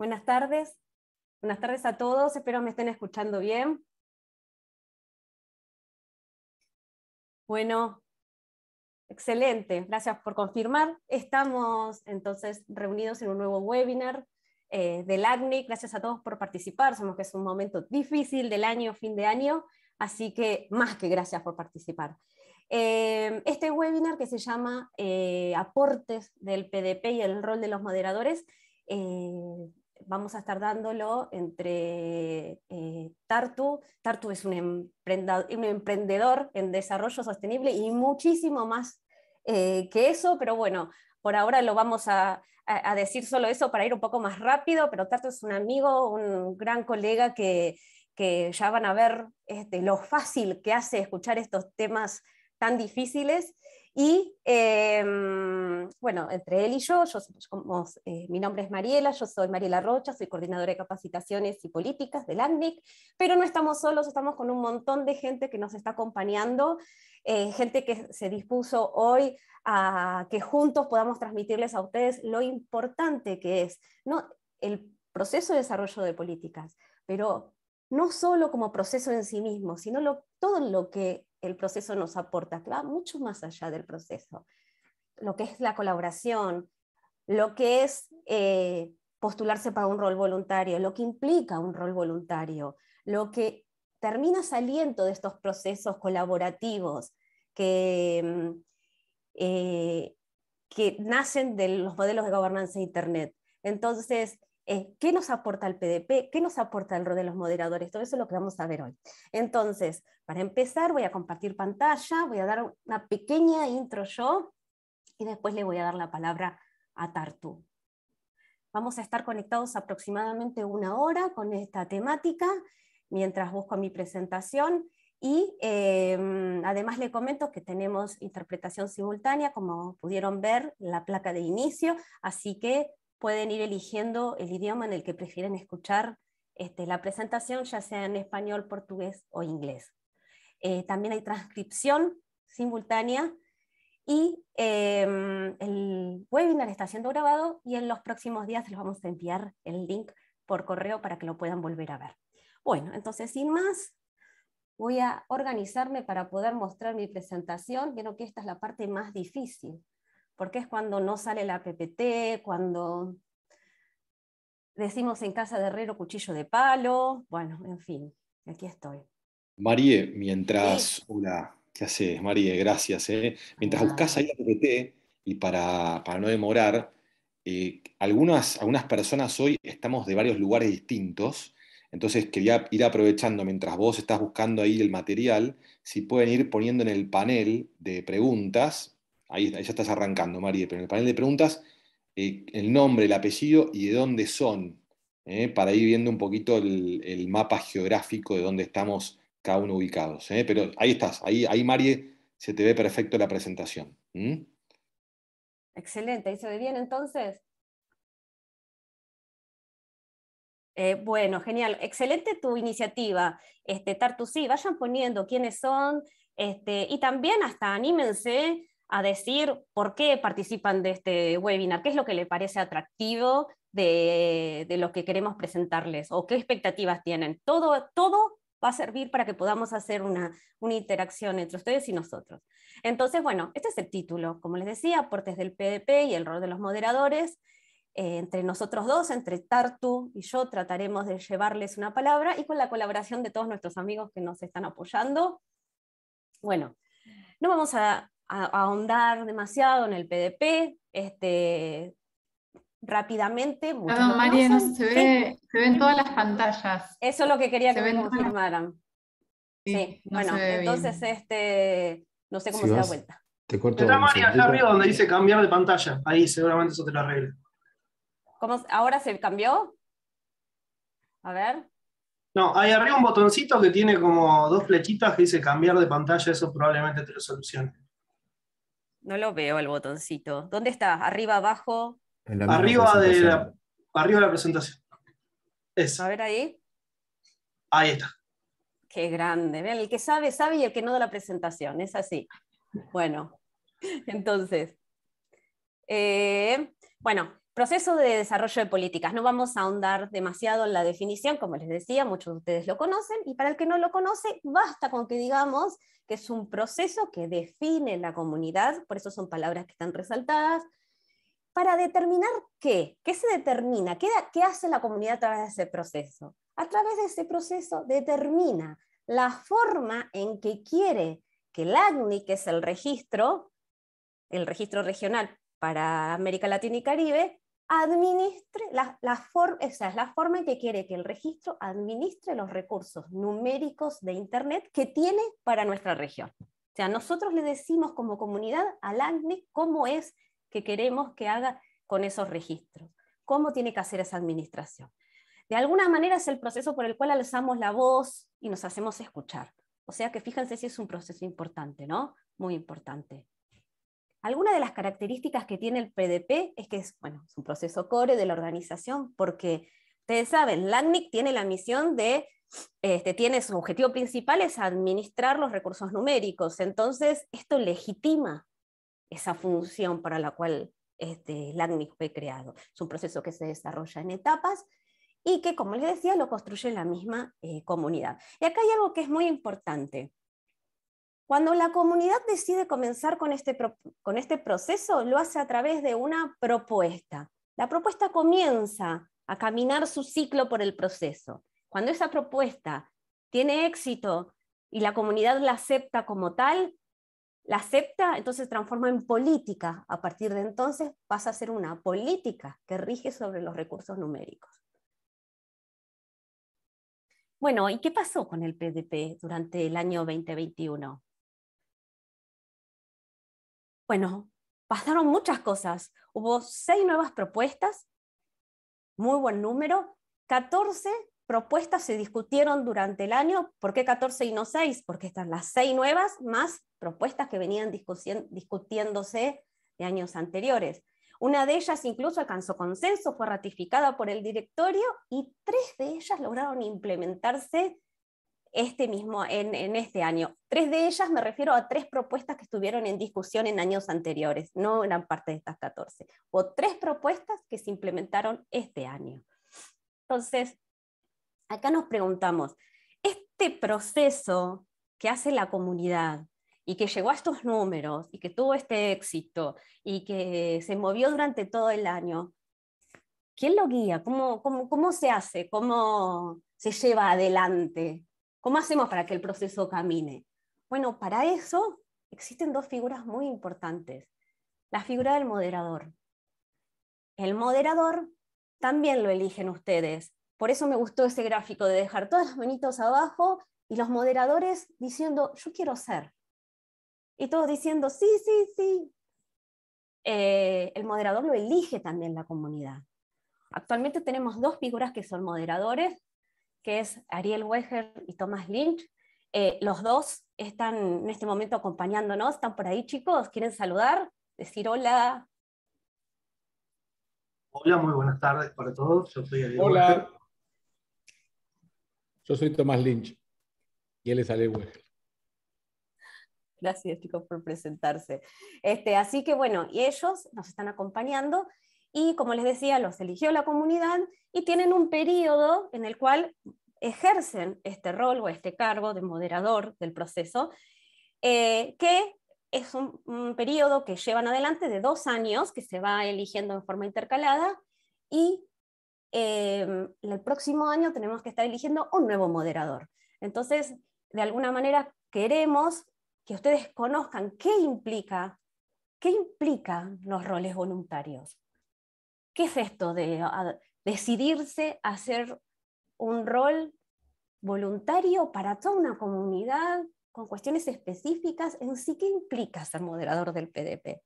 Buenas tardes. Buenas tardes a todos. Espero me estén escuchando bien. Bueno, excelente. Gracias por confirmar. Estamos entonces reunidos en un nuevo webinar eh, del ACNIC. Gracias a todos por participar. Sabemos que es un momento difícil del año, fin de año, así que más que gracias por participar. Eh, este webinar que se llama eh, Aportes del PDP y el rol de los moderadores vamos a estar dándolo entre eh, Tartu. Tartu es un, emprendedor en desarrollo sostenible y muchísimo más eh, que eso, pero bueno, por ahora lo vamos a, decir solo eso para ir un poco más rápido, pero Tartu es un amigo, un gran colega que, ya van a ver este, lo fácil que hace escuchar estos temas tan difíciles y em, bueno, entre él y yo, yo como, eh, mi nombre es Mariela, yo soy Mariela Rocha, soy coordinadora de capacitaciones y políticas del ACNIC, pero no estamos solos, estamos con un montón de gente que nos está acompañando, eh, gente que se dispuso hoy a que juntos podamos transmitirles a ustedes lo importante que es ¿no? el proceso de desarrollo de políticas, pero no solo como proceso en sí mismo, sino todo lo que el proceso nos aporta, va mucho más allá del proceso. Lo que es la colaboración, lo que es eh, postularse para un rol voluntario, lo que implica un rol voluntario, lo que termina saliendo de estos procesos colaborativos que, mm, eh, que nacen de los modelos de gobernanza de Internet. Entonces, eh, qué nos aporta el PDP, qué nos aporta el rol de los moderadores, todo eso es lo que vamos a ver hoy. Entonces, para empezar, voy a compartir pantalla, voy a dar una pequeña intro yo y después le voy a dar la palabra a Tartu. Vamos a estar conectados aproximadamente una hora con esta temática mientras busco mi presentación. Y em, además le comento que tenemos interpretación simultánea, como pudieron ver, la placa de inicio, así que pueden ir eligiendo el idioma en el que prefieren escuchar este, la presentación, ya sea en español, portugués o inglés. Eh, también hay transcripción simultánea y em, el webinar está siendo grabado y en los próximos días les vamos a enviar el link por correo para que lo puedan volver a ver. Bueno, entonces sin más, voy a organizarme para poder mostrar mi presentación. Creo que esta es la parte más difícil porque es cuando no sale la PPT, cuando decimos en casa de herrero cuchillo de palo, bueno, en fin, aquí estoy. Marie, mientras, hola, ¿qué haces? Marie, gracias. Eh. Mientras buscas ahí la PPT y para, para no demorar, eh, algunas, algunas personas hoy estamos de varios lugares distintos. Entonces quería ir aprovechando, mientras vos estás buscando ahí el material, si pueden ir poniendo en el panel de preguntas Ahí, ya estás arrancando, María, pero en el panel de preguntas, eh, el nombre, el apellido y de dónde son, eh, para ir viendo un poquito el, mapa geográfico de dónde estamos cada uno ubicados. Eh. Pero ahí estás, ahí, ahí Marie, se te ve perfecto la presentación. Excelente, ¿Mm? se ve bien entonces? bueno, genial. Excelente tu iniciativa. Este, Tartusí, vayan poniendo quiénes son este, y también hasta anímense a decir por qué participan de este webinar, qué es lo que les parece atractivo de, de lo que queremos presentarles o qué expectativas tienen. Todo, todo va a servir para que podamos hacer una, interacción entre ustedes y nosotros. Entonces, bueno, este es el título, como les decía, aportes del PDP y el rol de los moderadores. Eh, entre nosotros dos, entre Tartu y yo, trataremos de llevarles una palabra y con la colaboración de todos nuestros amigos que nos están apoyando. Bueno, no vamos a ahondar demasiado en el PDP, este, rápidamente. Perdón, ah, María, se, ven todas las pantallas. Eso es lo que quería que me confirmaran. Sí, bueno, entonces este, no sé cómo se da vuelta. Te corto. Está María, arriba donde dice cambiar de pantalla. Ahí seguramente eso te lo arregla. ¿Ahora se cambió? A ver. No, ahí arriba un botoncito que tiene como dos flechitas que dice cambiar de pantalla, eso probablemente te lo solucione. No lo veo el botoncito. ¿Dónde está? ¿Arriba, abajo? Arriba de, la, arriba la presentación. A ver ahí. Ahí está. Qué grande. El que sabe, sabe y el que no da la presentación. Es así. Bueno, entonces. Eh, bueno, Proceso de desarrollo de políticas. No vamos a ahondar demasiado en la definición, como les decía, muchos de ustedes lo conocen, y para el que no lo conoce, basta con que digamos que es un proceso que define la comunidad, por eso son palabras que están resaltadas, para determinar qué, qué se determina, qué, hace la comunidad a través de ese proceso. A través de ese proceso determina la forma en que quiere que el ACNI, que es el registro, el registro regional para América Latina y Caribe, administre, la, esa es la forma en que quiere que el registro administre los recursos numéricos de Internet que tiene para nuestra región. O sea, nosotros le decimos como comunidad al ACME cómo es que queremos que haga con esos registros, cómo tiene que hacer esa administración. De alguna manera es el proceso por el cual alzamos la voz y nos hacemos escuchar. O sea que fíjense si es un proceso importante, ¿no? Muy importante. Alguna de las características que tiene el PDP es que es, bueno, es un proceso core de la organización porque ustedes saben, LACNIC tiene la misión de, este, tiene su objetivo principal es administrar los recursos numéricos, entonces esto legitima esa función para la cual este, LACNIC fue creado. Es un proceso que se desarrolla en etapas y que, como les decía, lo construye la misma eh, comunidad. Y acá hay algo que es muy importante. Cuando la comunidad decide comenzar este con este, proceso, lo hace a través de una propuesta. La propuesta comienza a caminar su ciclo por el proceso. Cuando esa propuesta tiene éxito y la comunidad la acepta como tal, la acepta, entonces transforma en política. A partir de entonces pasa a ser una política que rige sobre los recursos numéricos. Bueno, ¿y qué pasó con el PDP durante el año 2021? Bueno, pasaron muchas cosas. Hubo seis nuevas propuestas, muy buen número. 14 propuestas se discutieron durante el año. ¿Por qué 14 y no seis? Porque están las seis nuevas más propuestas que venían discutiéndose de años anteriores. Una de ellas incluso alcanzó consenso, fue ratificada por el directorio y tres de ellas lograron implementarse este mismo, en, este año. Tres de ellas me refiero a tres propuestas que estuvieron en discusión en años anteriores, no eran parte de estas 14, o tres propuestas que se implementaron este año. Entonces, acá nos preguntamos, este proceso que hace la comunidad y que llegó a estos números y que tuvo este éxito y que se movió durante todo el año, ¿quién lo guía? ¿Cómo, cómo, cómo se hace? ¿Cómo se lleva adelante? ¿Cómo hacemos para que el proceso camine? Bueno, para eso existen dos figuras muy importantes. La figura del moderador. El moderador también lo eligen ustedes. Por eso me gustó ese gráfico de dejar todos los manitos abajo y los moderadores diciendo, yo quiero ser. Y todos diciendo, sí, sí, sí. Eh, el moderador lo elige también la comunidad. Actualmente tenemos dos figuras que son moderadores que es Ariel Weger y Tomás Lynch. Eh, los dos están en este momento acompañándonos. ¿Están por ahí, chicos? ¿Quieren saludar? Decir hola. Hola, muy buenas tardes para todos. Yo soy Ariel Hola. Yo soy Tomás Lynch y él es Ariel Weger. Gracias, chicos, por presentarse. Este, así que bueno, y ellos nos están acompañando y, como les decía, los eligió la comunidad y tienen un periodo en el cual ejercen este rol o este cargo de moderador del proceso, eh, que es un, periodo que llevan adelante de dos años, que se va eligiendo en forma intercalada, y eh, el próximo año tenemos que estar eligiendo un nuevo moderador. Entonces, de alguna manera, queremos que ustedes conozcan qué implica, qué implican los roles voluntarios. ¿Qué es esto de decidirse a hacer un rol voluntario para toda una comunidad con cuestiones específicas en sí que implica ser moderador del PDP?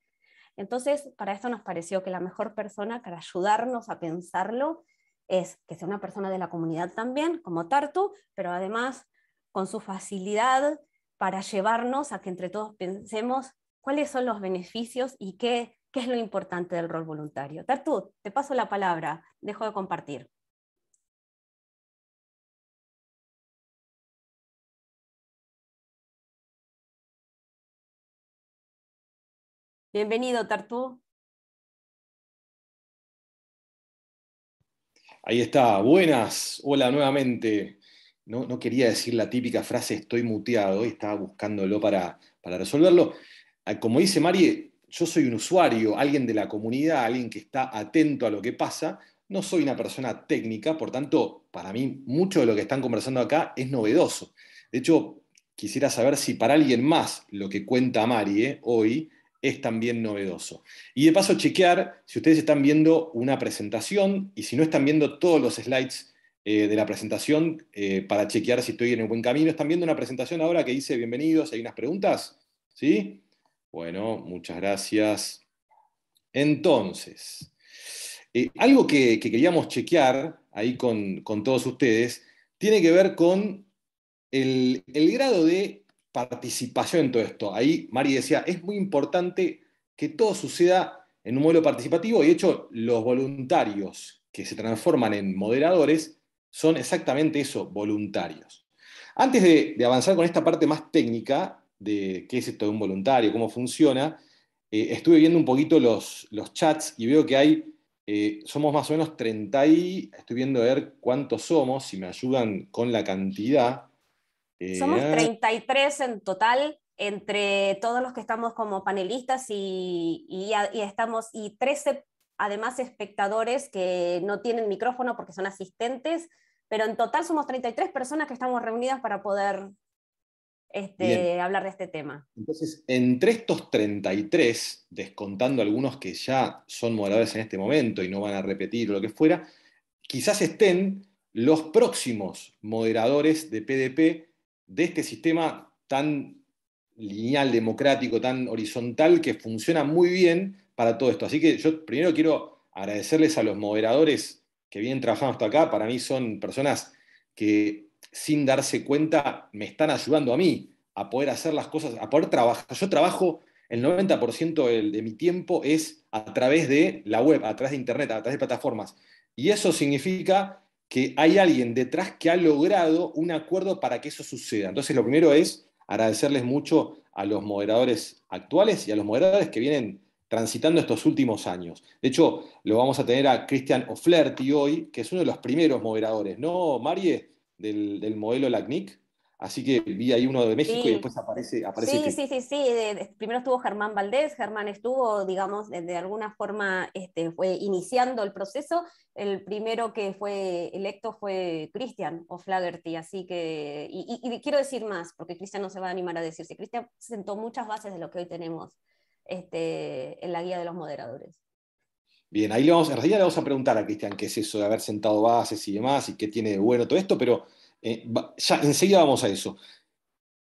Entonces, para eso nos pareció que la mejor persona para ayudarnos a pensarlo es que sea una persona de la comunidad también, como Tartu, pero además con su facilidad para llevarnos a que entre todos pensemos cuáles son los beneficios y qué qué es lo importante del rol voluntario. Tartu, te paso la palabra, dejo de compartir. Bienvenido, Tartu. Ahí está, buenas, hola nuevamente. No, no, quería decir la típica frase estoy muteado, y estaba buscándolo para, para resolverlo. Ah, como dice Mari, yo soy un usuario, alguien de la comunidad, alguien que está atento a lo que pasa, no soy una persona técnica, por tanto, para mí mucho de lo que están conversando acá es novedoso. De hecho, quisiera saber si para alguien más lo que cuenta Marie eh, hoy es también novedoso. Y de paso chequear si ustedes están viendo una presentación y si no están viendo todos los slides eh, de la presentación eh, para chequear si estoy en el buen camino. ¿Están viendo una presentación ahora que dice bienvenidos? ¿Hay unas preguntas? ¿Sí? Bueno, muchas gracias. Entonces, eh, algo que, queríamos chequear ahí con, todos ustedes tiene que ver con el, grado de participación en todo esto. Ahí Mari decía, es muy importante que todo suceda en un modelo participativo y de hecho los voluntarios que se transforman en moderadores son exactamente eso, voluntarios. Antes de avanzar con esta parte más técnica, de qué es esto de un voluntario, cómo funciona, eh, estuve viendo un poquito los, los, chats y veo que hay, eh, somos más o menos 30 y, estoy viendo a ver cuántos somos, si me ayudan con la cantidad. Eh, somos 33 ah. en total entre todos los que estamos como panelistas y, estamos, y 13 además espectadores que no tienen micrófono porque son asistentes, pero en total somos 33 personas que estamos reunidas para poder este, hablar de este tema. Entonces, entre estos 33, descontando algunos que ya son moderadores en este momento y no van a repetir lo que fuera, quizás estén los próximos moderadores de PDP de este sistema tan lineal, democrático, tan horizontal, que funciona muy bien para todo esto. Así que yo primero quiero agradecerles a los moderadores que vienen trabajando hasta acá. Para mí son personas que sin darse cuenta, me están ayudando a mí a poder hacer las cosas, a poder trabajar. Yo trabajo, el 90% de, mi tiempo es a través de la web, a través de Internet, a través de plataformas. Y eso significa que hay alguien detrás que ha logrado un acuerdo para que eso suceda. Entonces, lo primero es agradecerles mucho a los moderadores actuales y a los moderadores que vienen transitando estos últimos años. De hecho, lo vamos a tener a Cristian Oflerti hoy, que es uno de los primeros moderadores, ¿no, Marie? del, modelo LACNIC. Así que vi ahí uno de México y después aparece. aparece sí, sí, sí, sí. primero estuvo Germán Valdés. Germán estuvo, digamos, de, alguna forma este, fue iniciando el proceso. El primero que fue electo fue Cristian O'Flaherty. Así que, y, quiero decir más, porque Cristian no se va a animar a decirse. Cristian sentó muchas bases de lo que hoy tenemos este, en la guía de los moderadores. Bien, ahí le vamos, en realidad le vamos a preguntar a Cristian qué es eso de haber sentado bases y demás y qué tiene de bueno todo esto, pero eh, ya enseguida vamos a eso.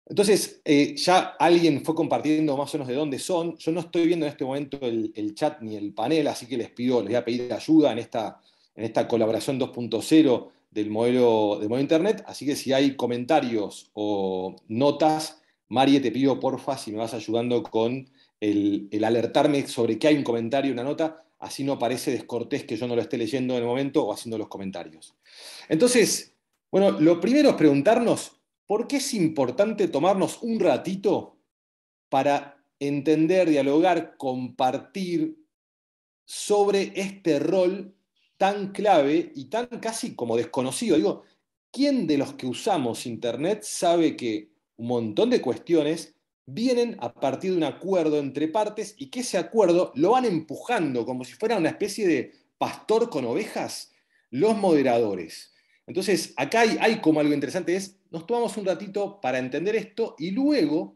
Entonces, eh, ya alguien fue compartiendo más o menos de dónde son. Yo no estoy viendo en este momento el, chat ni el panel, así que les pido, les voy a pedir ayuda en esta, en esta colaboración 2.0 del modelo, de modelo Internet. Así que si hay comentarios o notas, Marie, te pido porfa si me vas ayudando con el, el alertarme sobre que hay un comentario, una nota así no parece descortés que yo no lo esté leyendo en el momento o haciendo los comentarios. Entonces, bueno, lo primero es preguntarnos por qué es importante tomarnos un ratito para entender, dialogar, compartir sobre este rol tan clave y tan casi como desconocido. Digo, ¿quién de los que usamos Internet sabe que un montón de cuestiones vienen a partir de un acuerdo entre partes y que ese acuerdo lo van empujando como si fuera una especie de pastor con ovejas, los moderadores. Entonces, acá hay, como algo interesante, es, nos tomamos un ratito para entender esto y luego,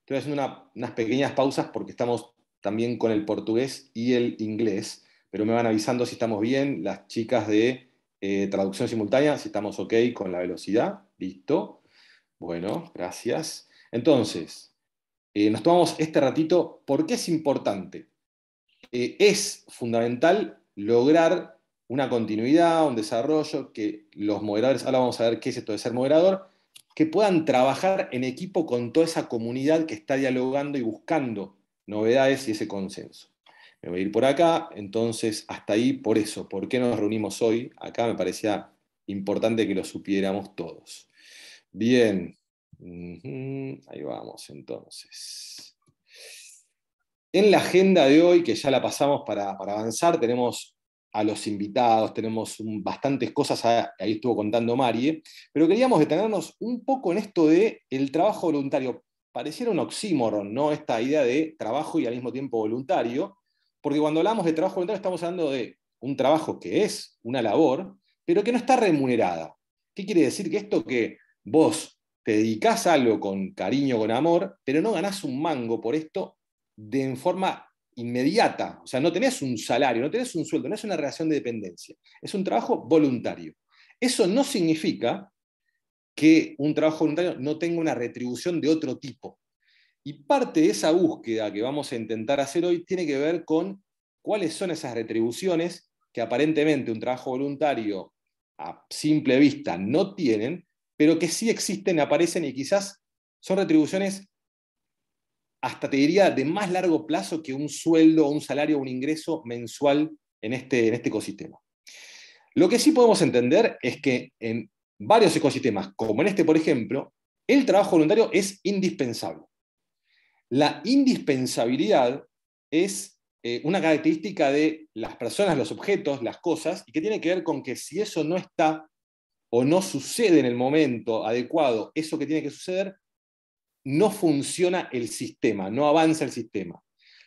estoy haciendo unas pequeñas pausas porque estamos también con el portugués y el inglés, pero me van avisando si estamos bien, las chicas de eh, traducción simultánea, si estamos ok con la velocidad, listo. Bueno, gracias. Entonces, eh, nos tomamos este ratito porque es importante. Eh, es fundamental lograr una continuidad, un desarrollo, que los moderadores, ahora vamos a ver qué es esto de ser moderador, que puedan trabajar en equipo con toda esa comunidad que está dialogando y buscando novedades y ese consenso. Me voy a ir por acá, entonces hasta ahí por eso, por qué nos reunimos hoy, acá me parecía importante que lo supiéramos todos. Bien, Ahí vamos, entonces. En la agenda de hoy, que ya la pasamos para, avanzar, tenemos a los invitados, tenemos bastantes cosas, ahí estuvo contando Marie, ¿eh? pero queríamos detenernos un poco en esto de el trabajo voluntario. Pareciera un oxímoron, ¿no? Esta idea de trabajo y al mismo tiempo voluntario, porque cuando hablamos de trabajo voluntario estamos hablando de un trabajo que es una labor, pero que no está remunerada. ¿Qué quiere decir? Que esto que vos te dedicas algo con cariño, con amor, pero no ganás un mango por esto de forma inmediata. O sea, no tenés un salario, no tenés un sueldo, no es una relación de dependencia. Es un trabajo voluntario. Eso no significa que un trabajo voluntario no tenga una retribución de otro tipo. Y parte de esa búsqueda que vamos a intentar hacer hoy tiene que ver con cuáles son esas retribuciones que aparentemente un trabajo voluntario a simple vista no tienen, pero que sí existen, aparecen y quizás son retribuciones, hasta te diría, de más largo plazo que un sueldo, un salario, un ingreso mensual en este, en este ecosistema. Lo que sí podemos entender es que en varios ecosistemas, como en este, por ejemplo, el trabajo voluntario es indispensable. La indispensabilidad es eh, una característica de las personas, los objetos, las cosas, y que tiene que ver con que si eso no está, o no sucede en el momento adecuado eso que tiene que suceder, no funciona el sistema, no avanza el sistema.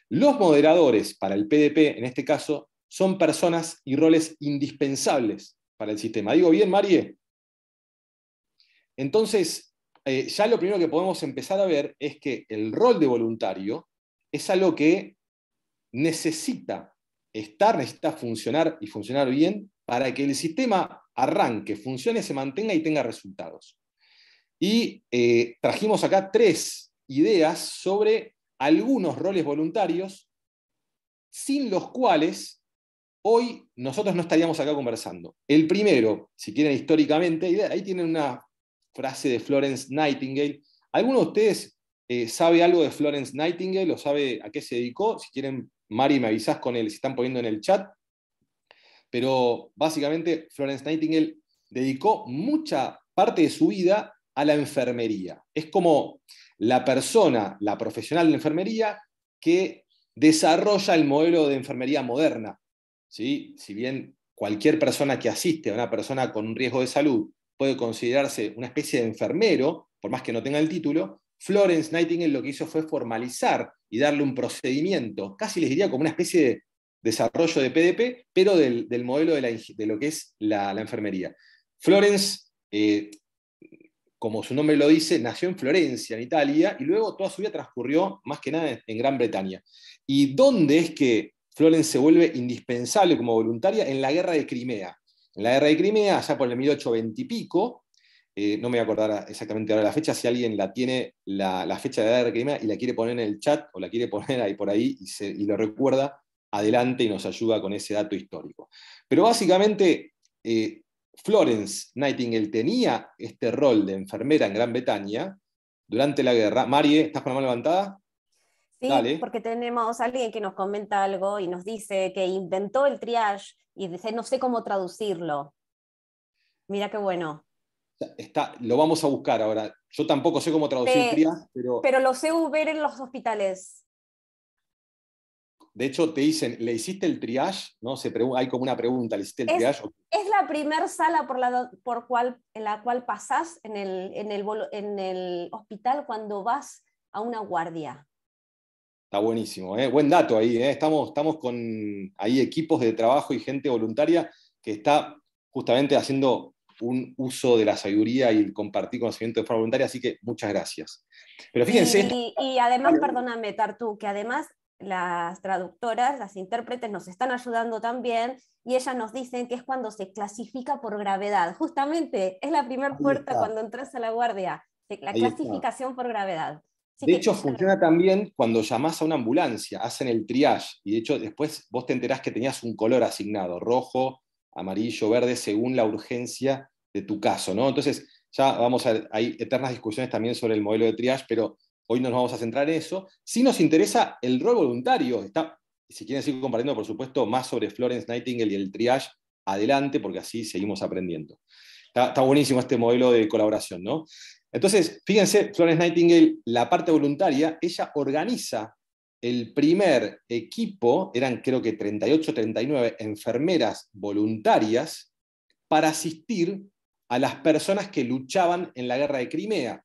Los moderadores para el PDP, en este caso, son personas y roles indispensables para el sistema. ¿Digo bien, Marie? Entonces, eh, ya lo primero que podemos empezar a ver es que el rol de voluntario es algo que necesita estar, necesita funcionar y funcionar bien para que el sistema arranque, funcione, se mantenga y tenga resultados. Y eh, trajimos acá tres ideas sobre algunos roles voluntarios sin los cuales hoy nosotros no estaríamos acá conversando. El primero, si quieren históricamente, ahí tienen una frase de Florence Nightingale. ¿Alguno de ustedes eh, sabe algo de Florence Nightingale o sabe a qué se dedicó? Si quieren, Mari, me avisas con él, si están poniendo en el chat pero básicamente Florence Nightingale dedicó mucha parte de su vida a la enfermería. Es como la persona, la profesional de enfermería, que desarrolla el modelo de enfermería moderna. ¿sí? Si bien cualquier persona que asiste a una persona con un riesgo de salud puede considerarse una especie de enfermero, por más que no tenga el título, Florence Nightingale lo que hizo fue formalizar y darle un procedimiento, casi les diría como una especie de desarrollo de PDP, pero del, modelo de, lo que es la, enfermería. Florence, eh, como su nombre lo dice, nació en Florencia, en Italia, y luego toda su vida transcurrió más que nada en, Gran Bretaña. ¿Y dónde es que Florence se vuelve indispensable como voluntaria? En la guerra de Crimea. En la guerra de Crimea, allá por el 1820 y pico, eh, no me voy a acordar exactamente ahora la fecha, si alguien la tiene, la, fecha de la guerra de Crimea, y la quiere poner en el chat o la quiere poner ahí por ahí y lo recuerda, adelante y nos ayuda con ese dato histórico. Pero básicamente, eh, Florence Nightingale tenía este rol de enfermera en Gran Bretaña durante la guerra. Marie, ¿estás con la mano levantada? Sí, porque tenemos a alguien que nos comenta algo y nos dice que inventó el triage y dice, no sé cómo traducirlo. Mira qué bueno. Está, lo vamos a buscar ahora. Yo tampoco sé cómo traducir triage, pero... Pero lo sé ver en los hospitales. De hecho, te dicen, ¿le hiciste el triage? ¿No? hay como una pregunta, ¿le hiciste el triage? Es la primera sala por la, por cual, en la cual pasás en el, en, el, hospital cuando vas a una guardia. Está buenísimo, ¿eh? buen dato ahí. ¿eh? Estamos, estamos con ahí equipos de trabajo y gente voluntaria que está justamente haciendo un uso de la sabiduría y el compartir conocimiento de forma voluntaria, así que muchas gracias. Pero fíjense. y además, perdóname, Tartu, que además las traductoras, las intérpretes nos están ayudando también y ellas nos dicen que es cuando se clasifica por gravedad. Justamente es la primera puerta cuando entras a la guardia, la clasificación por gravedad. de hecho, funciona también cuando llamás a una ambulancia, hacen el triage y de hecho después vos te enterás que tenías un color asignado, rojo, amarillo, verde, según la urgencia de tu caso. ¿no? Entonces, ya vamos a ver, hay eternas discusiones también sobre el modelo de triage, pero Hoy nos vamos a centrar en eso. Si nos interesa el rol voluntario, está, si quieren seguir compartiendo, por supuesto, más sobre Florence Nightingale y el triage, adelante, porque así seguimos aprendiendo. Está, está buenísimo este modelo de colaboración, ¿no? Entonces, fíjense, Florence Nightingale, la parte voluntaria, ella organiza el primer equipo, eran creo que 38, 39 enfermeras voluntarias para asistir a las personas que luchaban en la guerra de Crimea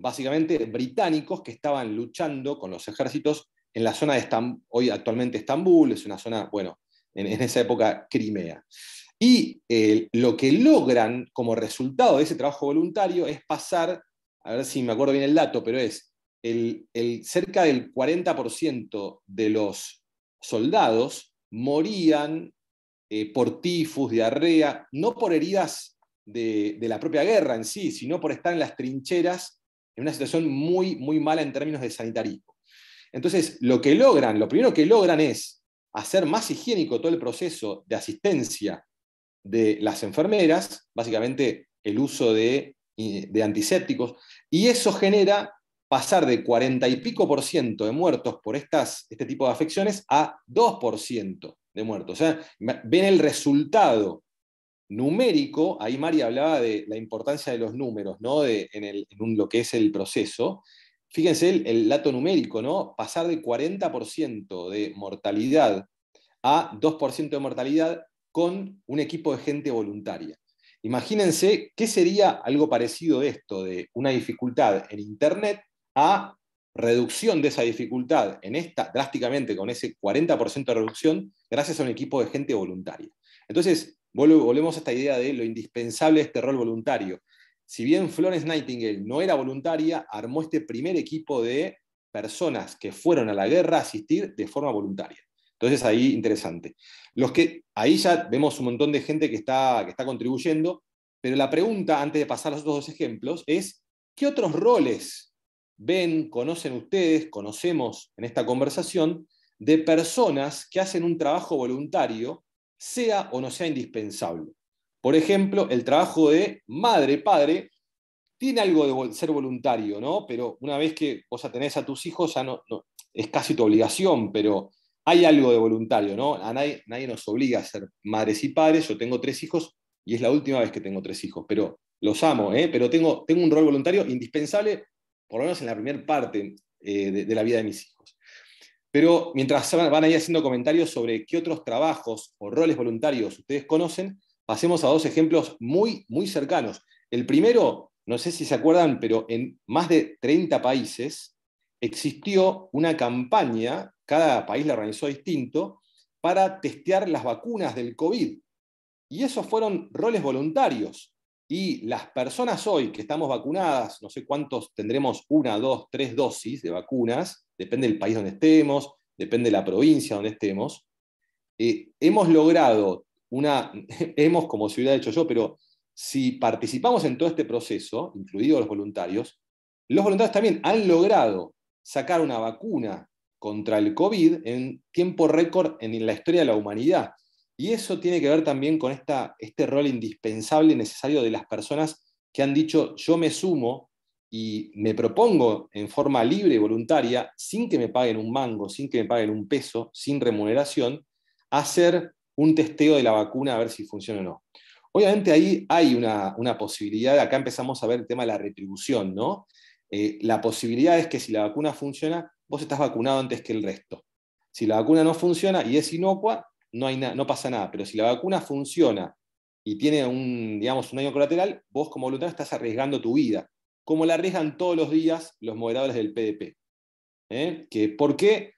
básicamente británicos que estaban luchando con los ejércitos en la zona de Estambul, hoy actualmente Estambul, es una zona, bueno, en, esa época Crimea. Y eh, lo que logran como resultado de ese trabajo voluntario es pasar, a ver si me acuerdo bien el dato, pero es el, cerca del 40% de los soldados morían eh, por tifus, diarrea, no por heridas de, de, la propia guerra en sí, sino por estar en las trincheras en una situación muy, muy mala en términos de sanitarismo. Entonces, lo que logran, lo primero que logran es hacer más higiénico todo el proceso de asistencia de las enfermeras, básicamente el uso de, antisépticos, y eso genera pasar de 40 y pico por ciento de muertos por estas, este tipo de afecciones a 2 por ciento de muertos. O sea, ven el resultado numérico, ahí María hablaba de la importancia de los números, ¿no? De, en, el, lo que es el proceso. Fíjense el, dato numérico, ¿no? Pasar de 40% de mortalidad a 2% de mortalidad con un equipo de gente voluntaria. Imagínense qué sería algo parecido a esto, de una dificultad en Internet a reducción de esa dificultad en esta drásticamente con ese 40% de reducción gracias a un equipo de gente voluntaria. Entonces, Volvemos a esta idea de lo indispensable de este rol voluntario. Si bien Florence Nightingale no era voluntaria, armó este primer equipo de personas que fueron a la guerra a asistir de forma voluntaria. Entonces ahí interesante. Los que ahí ya vemos un montón de gente que está, que está contribuyendo, pero la pregunta antes de pasar a los otros dos ejemplos es, ¿qué otros roles ven, conocen ustedes, conocemos en esta conversación de personas que hacen un trabajo voluntario sea o no sea indispensable. Por ejemplo, el trabajo de madre, padre, tiene algo de ser voluntario, ¿no? Pero una vez que vos tenés a tus hijos, ya no, es casi tu obligación, pero hay algo de voluntario, ¿no? nadie, nos obliga a ser madres y padres. Yo tengo tres hijos y es la última vez que tengo tres hijos, pero los amo, ¿eh? Pero tengo, tengo un rol voluntario indispensable, por lo menos en la primera parte eh, de la vida de mis hijos. Pero mientras van ahí haciendo comentarios sobre qué otros trabajos o roles voluntarios ustedes conocen, pasemos a dos ejemplos muy, muy cercanos. El primero, no sé si se acuerdan, pero en más de 30 países existió una campaña, cada país la organizó distinto, para testear las vacunas del COVID. Y esos fueron roles voluntarios. Y las personas hoy que estamos vacunadas, no sé cuántos tendremos una, dos, tres dosis de vacunas, depende del país donde estemos, depende de la provincia donde estemos, eh, hemos logrado una, hemos como si hubiera hecho yo, pero si participamos en todo este proceso, incluidos los voluntarios, los voluntarios también han logrado sacar una vacuna contra el COVID en tiempo récord en la historia de la humanidad. Y eso tiene que ver también con esta, este rol indispensable y necesario de las personas que han dicho, yo me sumo y me propongo en forma libre y voluntaria, sin que me paguen un mango, sin que me paguen un peso, sin remuneración, hacer un testeo de la vacuna a ver si funciona o no. Obviamente ahí hay una, posibilidad, acá empezamos a ver el tema de la retribución, ¿no? Eh, la posibilidad es que si la vacuna funciona, vos estás vacunado antes que el resto. Si la vacuna no funciona y es inocua, no, hay no pasa nada, pero si la vacuna funciona y tiene un, digamos, un daño colateral, vos como voluntario estás arriesgando tu vida como la arriesgan todos los días los moderadores del PDP. ¿eh? ¿Por qué?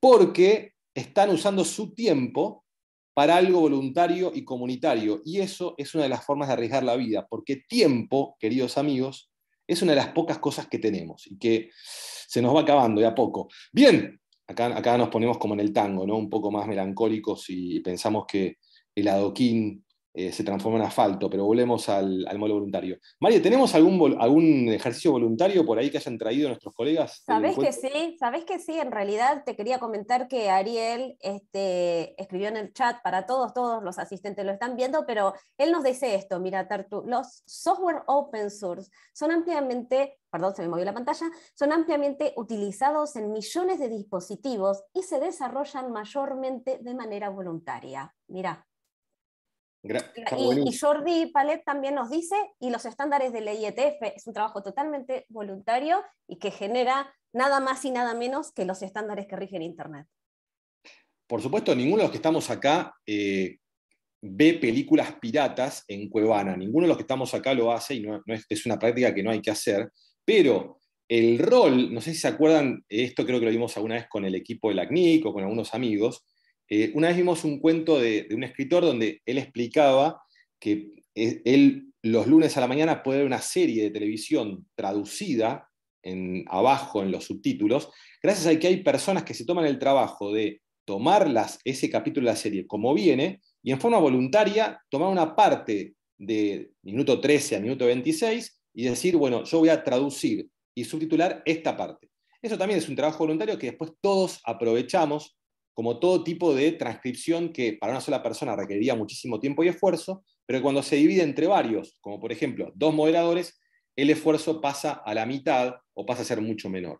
Porque están usando su tiempo para algo voluntario y comunitario. Y eso es una de las formas de arriesgar la vida, porque tiempo, queridos amigos, es una de las pocas cosas que tenemos y que se nos va acabando de a poco. Bien, acá, acá nos ponemos como en el tango, ¿no? un poco más melancólicos y pensamos que el adoquín eh, se transforma en asfalto, pero volvemos al, al voluntario. María, ¿tenemos algún, ejercicio voluntario por ahí que hayan traído nuestros colegas? Sabes que sí, sabes que sí, en realidad te quería comentar que Ariel este, escribió en el chat para todos, todos los asistentes lo están viendo, pero él nos dice esto, mira, Tartu, los software open source son ampliamente perdón, se me movió la pantalla, son ampliamente utilizados en millones de dispositivos y se desarrollan mayormente de manera voluntaria. Mira. Y, Jordi Palet también nos dice, y los estándares de la IETF es un trabajo totalmente voluntario y que genera nada más y nada menos que los estándares que rigen Internet. Por supuesto, ninguno de los que estamos acá eh, ve películas piratas en Cuevana, ninguno de los que estamos acá lo hace y es, es, una práctica que no hay que hacer, pero el rol, no sé si se acuerdan, esto creo que lo vimos alguna vez con el equipo del ACNIC o con algunos amigos, eh, una vez vimos un cuento de, un escritor donde él explicaba que eh, él los lunes a la mañana puede ver una serie de televisión traducida en, abajo en los subtítulos, gracias a que hay personas que se toman el trabajo de tomar ese capítulo de la serie como viene y en forma voluntaria tomar una parte de minuto 13 a minuto 26 y decir, bueno, yo voy a traducir y subtitular esta parte. Eso también es un trabajo voluntario que después todos aprovechamos como todo tipo de transcripción que para una sola persona requeriría muchísimo tiempo y esfuerzo, pero cuando se divide entre varios, como por ejemplo dos moderadores, el esfuerzo pasa a la mitad o pasa a ser mucho menor.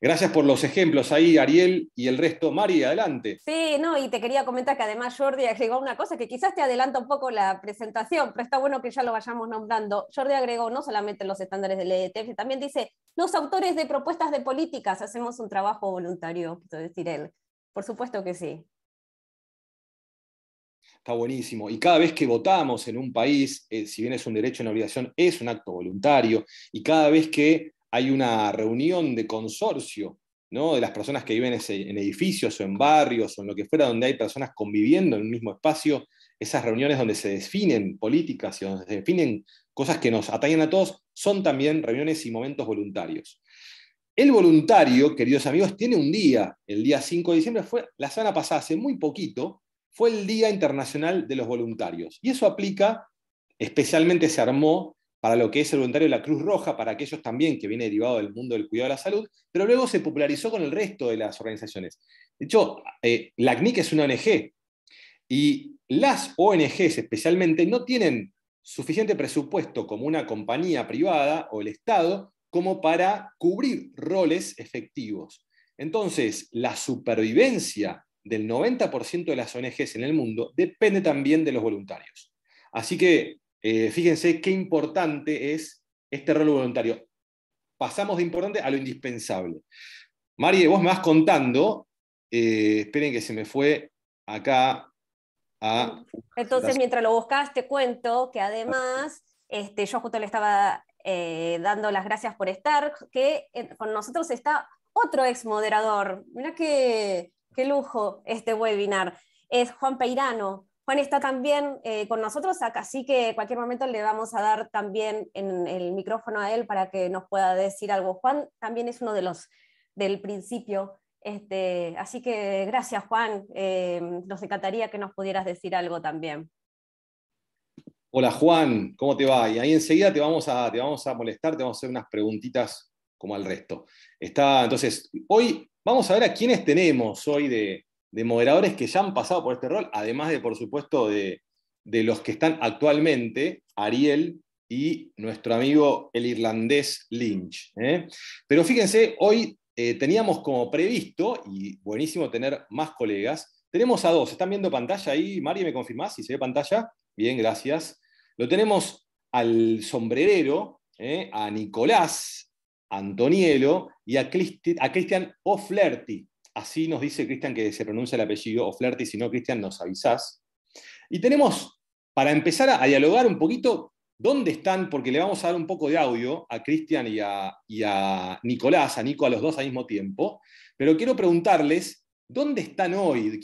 Gracias por los ejemplos ahí, Ariel y el resto. Mari, adelante. Sí, no, y te quería comentar que además Jordi agregó una cosa que quizás te adelanta un poco la presentación, pero está bueno que ya lo vayamos nombrando. Jordi agregó no solamente los estándares del EETF, también dice, los autores de propuestas de políticas hacemos un trabajo voluntario, quiero decir él. Por supuesto que sí. Está buenísimo. Y cada vez que votamos en un país, eh, si bien es un derecho y una obligación, es un acto voluntario. Y cada vez que hay una reunión de consorcio ¿no? de las personas que viven en edificios o en barrios o en lo que fuera donde hay personas conviviendo en el mismo espacio, esas reuniones donde se definen políticas y donde se definen cosas que nos atañen a todos, son también reuniones y momentos voluntarios. El voluntario, queridos amigos, tiene un día. El día 5 de diciembre fue la semana pasada, hace muy poquito, fue el Día Internacional de los Voluntarios. Y eso aplica, especialmente se armó para lo que es el voluntario de la Cruz Roja, para aquellos también que viene derivado del mundo del cuidado de la salud, pero luego se popularizó con el resto de las organizaciones. De hecho, eh, la CNIC es una ONG y las ONGs especialmente no tienen suficiente presupuesto como una compañía privada o el Estado como para cubrir roles efectivos. Entonces, la supervivencia del 90% de las ONGs en el mundo depende también de los voluntarios. Así que eh, fíjense qué importante es este rol voluntario. Pasamos de importante a lo indispensable. Mari, vos me vas contando, eh, esperen que se me fue acá a... Entonces, mientras lo buscas, te cuento que además, este, yo justo le estaba eh, dando las gracias por estar, que con nosotros está otro exmoderador, moderador. Mirá qué, lujo este webinar. Es Juan Peirano. Juan está también eh, con nosotros, así que en cualquier momento le vamos a dar también en el micrófono a él para que nos pueda decir algo. Juan también es uno de los del principio. Este, así que gracias Juan, eh, nos encantaría que nos pudieras decir algo también. Hola Juan, ¿cómo te va? Y ahí enseguida te vamos a, te vamos a molestar, te vamos a hacer unas preguntitas como al resto. Está, entonces, hoy vamos a ver a quiénes tenemos hoy de, moderadores que ya han pasado por este rol, además de, por supuesto, de, los que están actualmente, Ariel y nuestro amigo el irlandés Lynch. ¿eh? Pero fíjense, hoy eh, teníamos como previsto, y buenísimo tener más colegas, tenemos a dos, ¿están viendo pantalla ahí? Mari, ¿me confirmás si se ve pantalla? Bien, gracias. Lo tenemos al sombrerero, eh, a Nicolás Antonielo y a, Cristian Oflerti. Así nos dice Cristian que se pronuncia el apellido Oflerti, si no, Cristian, nos avisás. Y tenemos, para empezar a, dialogar un poquito, dónde están, porque le vamos a dar un poco de audio a Cristian y, a, Nicolás, a Nico, a los dos al mismo tiempo, pero quiero preguntarles, ¿dónde están hoy?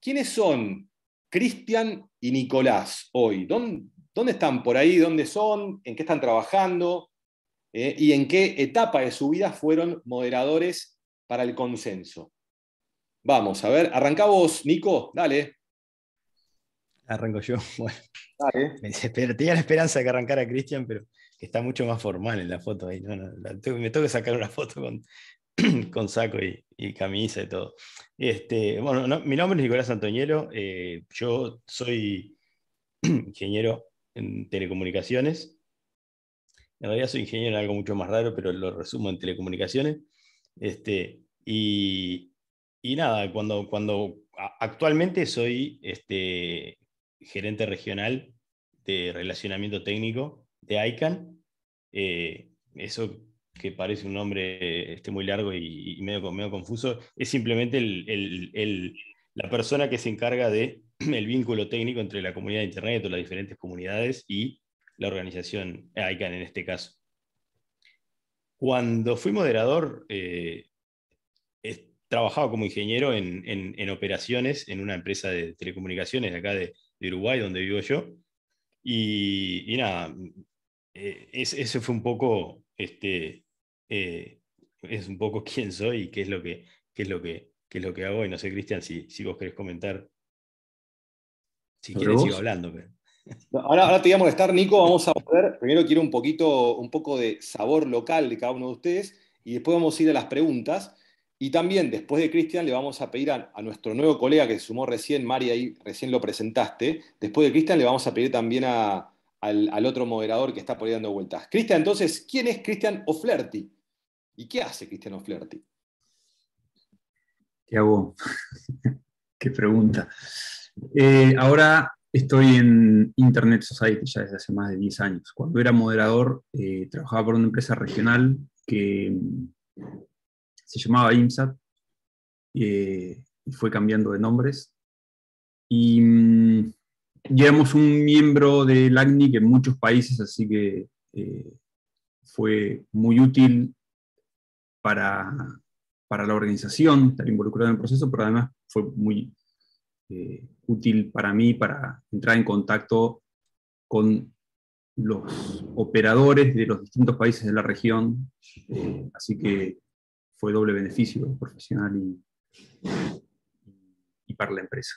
¿Quiénes son Cristian y Nicolás hoy? ¿Dónde, ¿Dónde están por ahí? ¿Dónde son? ¿En qué están trabajando? Eh, ¿Y en qué etapa de su vida fueron moderadores para el consenso? Vamos, a ver, Arrancamos, vos, Nico, dale. Arranco yo. Tenía la esperanza de que arrancara Cristian, pero está mucho más formal en la foto ahí. me tengo sacar una foto con, saco y, camisa y todo. Este, bueno, mi nombre es Nicolás Antoñero. Eh, yo soy ingeniero en telecomunicaciones. En realidad soy ingeniero en algo mucho más raro, pero lo resumo en telecomunicaciones. Este, y, nada, cuando, cuando actualmente soy este, gerente regional de relacionamiento técnico de ICANN. Eh, eso que parece un nombre este, muy largo y, y medio, medio, confuso, es simplemente el, el, la persona que se encarga de el vínculo técnico entre la comunidad de Internet o las diferentes comunidades y la organización ICANN en este caso. Cuando fui moderador, he eh, trabajado como ingeniero en, en, operaciones en una empresa de telecomunicaciones acá de, Uruguay, donde vivo yo. Y, nada, eh, ese fue un poco, este, eh, es un poco quién soy y qué es lo que, es lo que, es lo que hago. Y no sé, Cristian, si, si vos querés comentar si quieres, sigo hablando. Ahora, ahora, te voy a molestar, Nico. Vamos a ver Primero quiero un poquito, un poco de sabor local de cada uno de ustedes y después vamos a ir a las preguntas. Y también, después de Cristian, le vamos a pedir a, nuestro nuevo colega que se sumó recién, María, ahí recién lo presentaste. Después de Cristian, le vamos a pedir también al, otro moderador que está por ahí dando vueltas. Cristian, entonces, ¿quién es Cristian Oflerti? ¿Y qué hace Cristian ¿qué hago? qué pregunta. Eh, ahora estoy en Internet Society ya desde hace más de 10 años. Cuando era moderador, eh, trabajaba por una empresa regional que mm, se llamaba IMSAT eh, y fue cambiando de nombres. Y llevamos mm, éramos un miembro del ACNIC en muchos países, así que fue muy útil para, la organización, estar involucrado en el proceso, pero además fue muy útil para mí para entrar en contacto con los operadores de los distintos países de la región, eh, así que fue doble beneficio profesional y, para la empresa.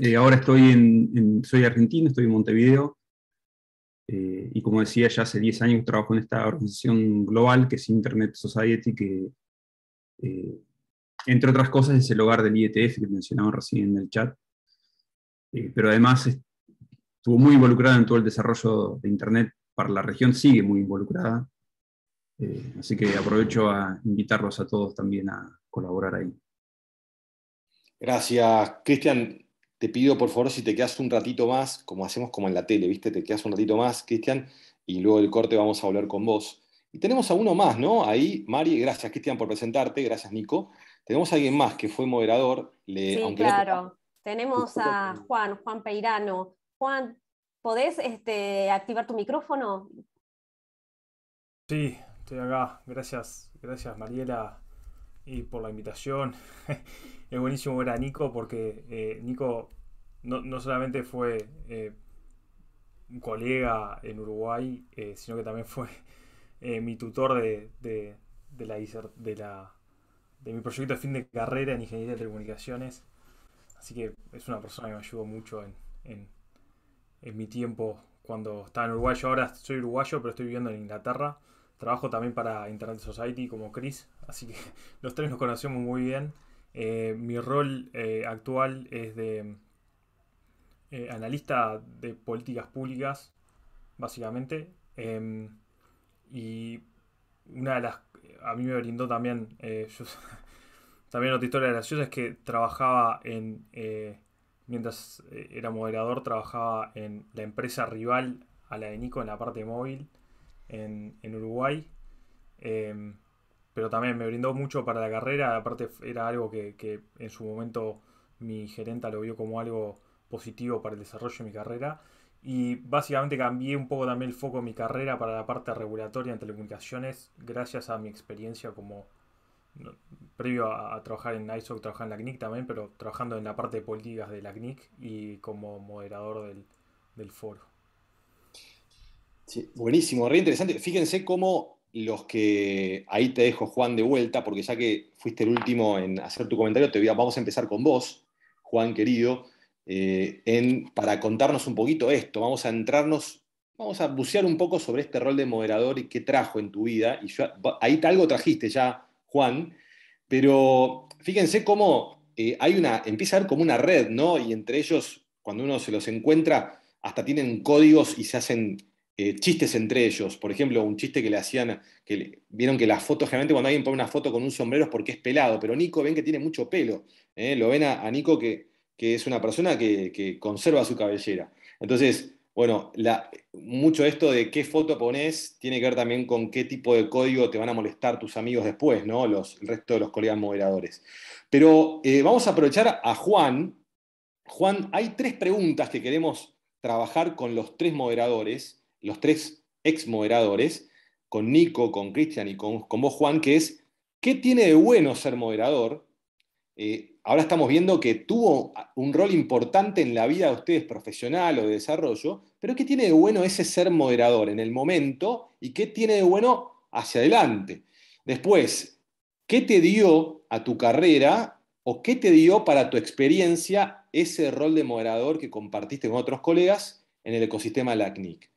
Eh, ahora estoy en, soy argentino, estoy en Montevideo, eh, y como decía, ya hace 10 años trabajo en esta organización global que es Internet Society, que entre otras cosas es el hogar del IETF que mencionaban recién en el chat, eh, pero además estuvo muy involucrada en todo el desarrollo de Internet para la región, sigue muy involucrada. Eh, así que aprovecho a invitarlos a todos también a colaborar ahí. Gracias, Cristian. Te pido por favor si te quedas un ratito más, como hacemos como en la tele, ¿viste? Te quedas un ratito más, Cristian, y luego del corte vamos a hablar con vos. Y tenemos a uno más, ¿no? Ahí, Mari, gracias Cristian por presentarte, gracias Nico. Tenemos a alguien más que fue moderador, le, sí, claro. Tenemos a Juan, Juan Peirano. Juan, ¿podés este, activar tu micrófono? Sí, estoy acá. Gracias, gracias Mariela y por la invitación. es buenísimo ver a Nico porque eh, Nico no, solamente fue eh, un colega en Uruguay, eh, sino que también fue mi tutor de, la, de de mi proyecto de fin de carrera en Ingeniería de Telecomunicaciones. Así que es una persona que me ayudó mucho en, mi tiempo cuando estaba en Uruguay. Yo ahora soy uruguayo, pero estoy viviendo en Inglaterra. Trabajo también para Internet Society como Chris, así que los tres nos conocemos muy bien. Eh, mi rol eh, actual es de eh, analista de políticas públicas, básicamente. Em, y una de las... A mí me brindó también... También otra historia graciosa es que trabajaba en, eh, mientras eh, era moderador, trabajaba en la empresa rival a la de Nico en la parte móvil en, Uruguay. Em, pero también me brindó mucho para la carrera, aparte era algo que, que en su momento mi gerenta lo vio como algo positivo para el desarrollo de mi carrera. Y básicamente cambié un poco también el foco de mi carrera para la parte regulatoria en telecomunicaciones, gracias a mi experiencia como previo a, trabajar en ISOC, trabajaba en la CNIC también, pero trabajando en la parte de políticas de la CNIC y como moderador del, foro. buenísimo, re interesante. Fíjense cómo los que. Ahí te dejo, Juan, de vuelta, porque ya que fuiste el último en hacer tu comentario, te voy a... vamos a empezar con vos, Juan querido, eh, para contarnos un poquito esto. Vamos a entrarnos, vamos a bucear un poco sobre este rol de moderador y qué trajo en tu vida. Y yo... ahí algo trajiste ya Juan, pero fíjense cómo eh, hay una, empieza a haber como una red, ¿no? Y entre ellos, cuando uno se los encuentra, hasta tienen códigos y se hacen eh, chistes entre ellos. Por ejemplo, un chiste que le hacían, que vieron que las fotos, generalmente cuando alguien pone una foto con un sombrero es porque es pelado, pero Nico ven que tiene mucho pelo. ¿eh? Lo ven a, Nico que, es una persona que, que conserva su cabellera. Entonces, bueno, mucho mucho esto de qué foto pones tiene que ver también con qué tipo de código te van a molestar tus amigos después, ¿no? Los, el resto de los colegas moderadores. Pero eh, vamos a aprovechar a Juan. Juan, hay tres preguntas que queremos trabajar con los tres moderadores, los tres ex moderadores, con Nico, con Cristian y con, con vos, Juan, que es, ¿qué tiene de bueno ser moderador? Eh, ahora estamos viendo que tuvo un rol importante en la vida de ustedes profesional o de desarrollo, pero ¿qué tiene de bueno ese ser moderador en el momento y qué tiene de bueno hacia adelante? Después, ¿qué te dio a tu carrera o qué te dio para tu experiencia ese rol de moderador que compartiste con otros colegas en el ecosistema LACNIC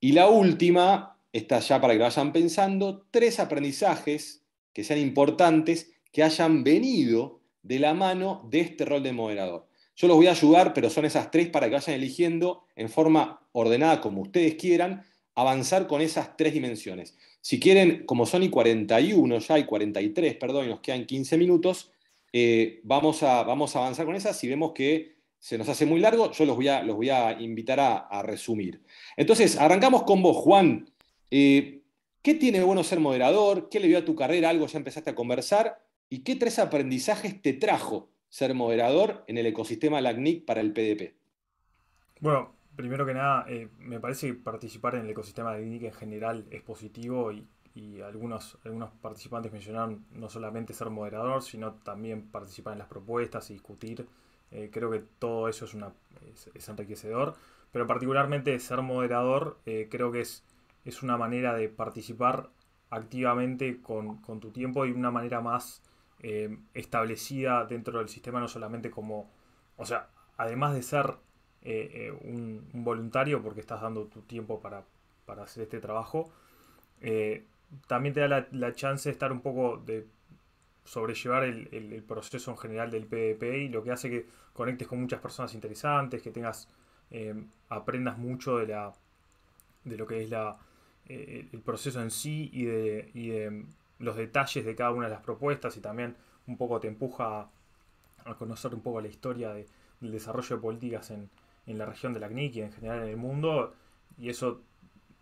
Y la última, está ya para que vayan pensando, tres aprendizajes que sean importantes que hayan venido de la mano de este rol de moderador. Yo los voy a ayudar, pero son esas tres para que vayan eligiendo en forma ordenada, como ustedes quieran, avanzar con esas tres dimensiones. Si quieren, como son y 41 ya, hay 43, perdón, y nos quedan 15 minutos, eh, vamos, a, vamos, a, avanzar con esas. Si vemos que se nos hace muy largo, yo los voy a, los voy a invitar a, resumir. Entonces, arrancamos con vos, Juan. Eh, ¿Qué tiene de bueno ser moderador? ¿Qué le dio a tu carrera? Algo ya empezaste a conversar. ¿Y qué tres aprendizajes te trajo ser moderador en el ecosistema LACNIC para el PDP? Bueno, primero que nada, eh, me parece que participar en el ecosistema LACNIC en general es positivo y, algunos, algunos participantes mencionaron no solamente ser moderador, sino también participar en las propuestas y discutir. Eh, creo que todo eso es, una, enriquecedor, pero particularmente ser moderador eh, creo que es, es una manera de participar activamente con, con tu tiempo y una manera más eh, establecida dentro del sistema no solamente como, o sea, además de ser eh, eh, un, voluntario porque estás dando tu tiempo para, para hacer este trabajo, también te da la, chance de estar un poco de sobrellevar el, proceso en general del PDP y lo que hace que conectes con muchas personas interesantes, que tengas, aprendas mucho de la de lo que es la, el proceso en sí y de, los detalles de cada una de las propuestas y también un poco te empuja a, conocer un poco la historia del desarrollo de políticas en, la región de la CNIC y en general en el mundo. Y eso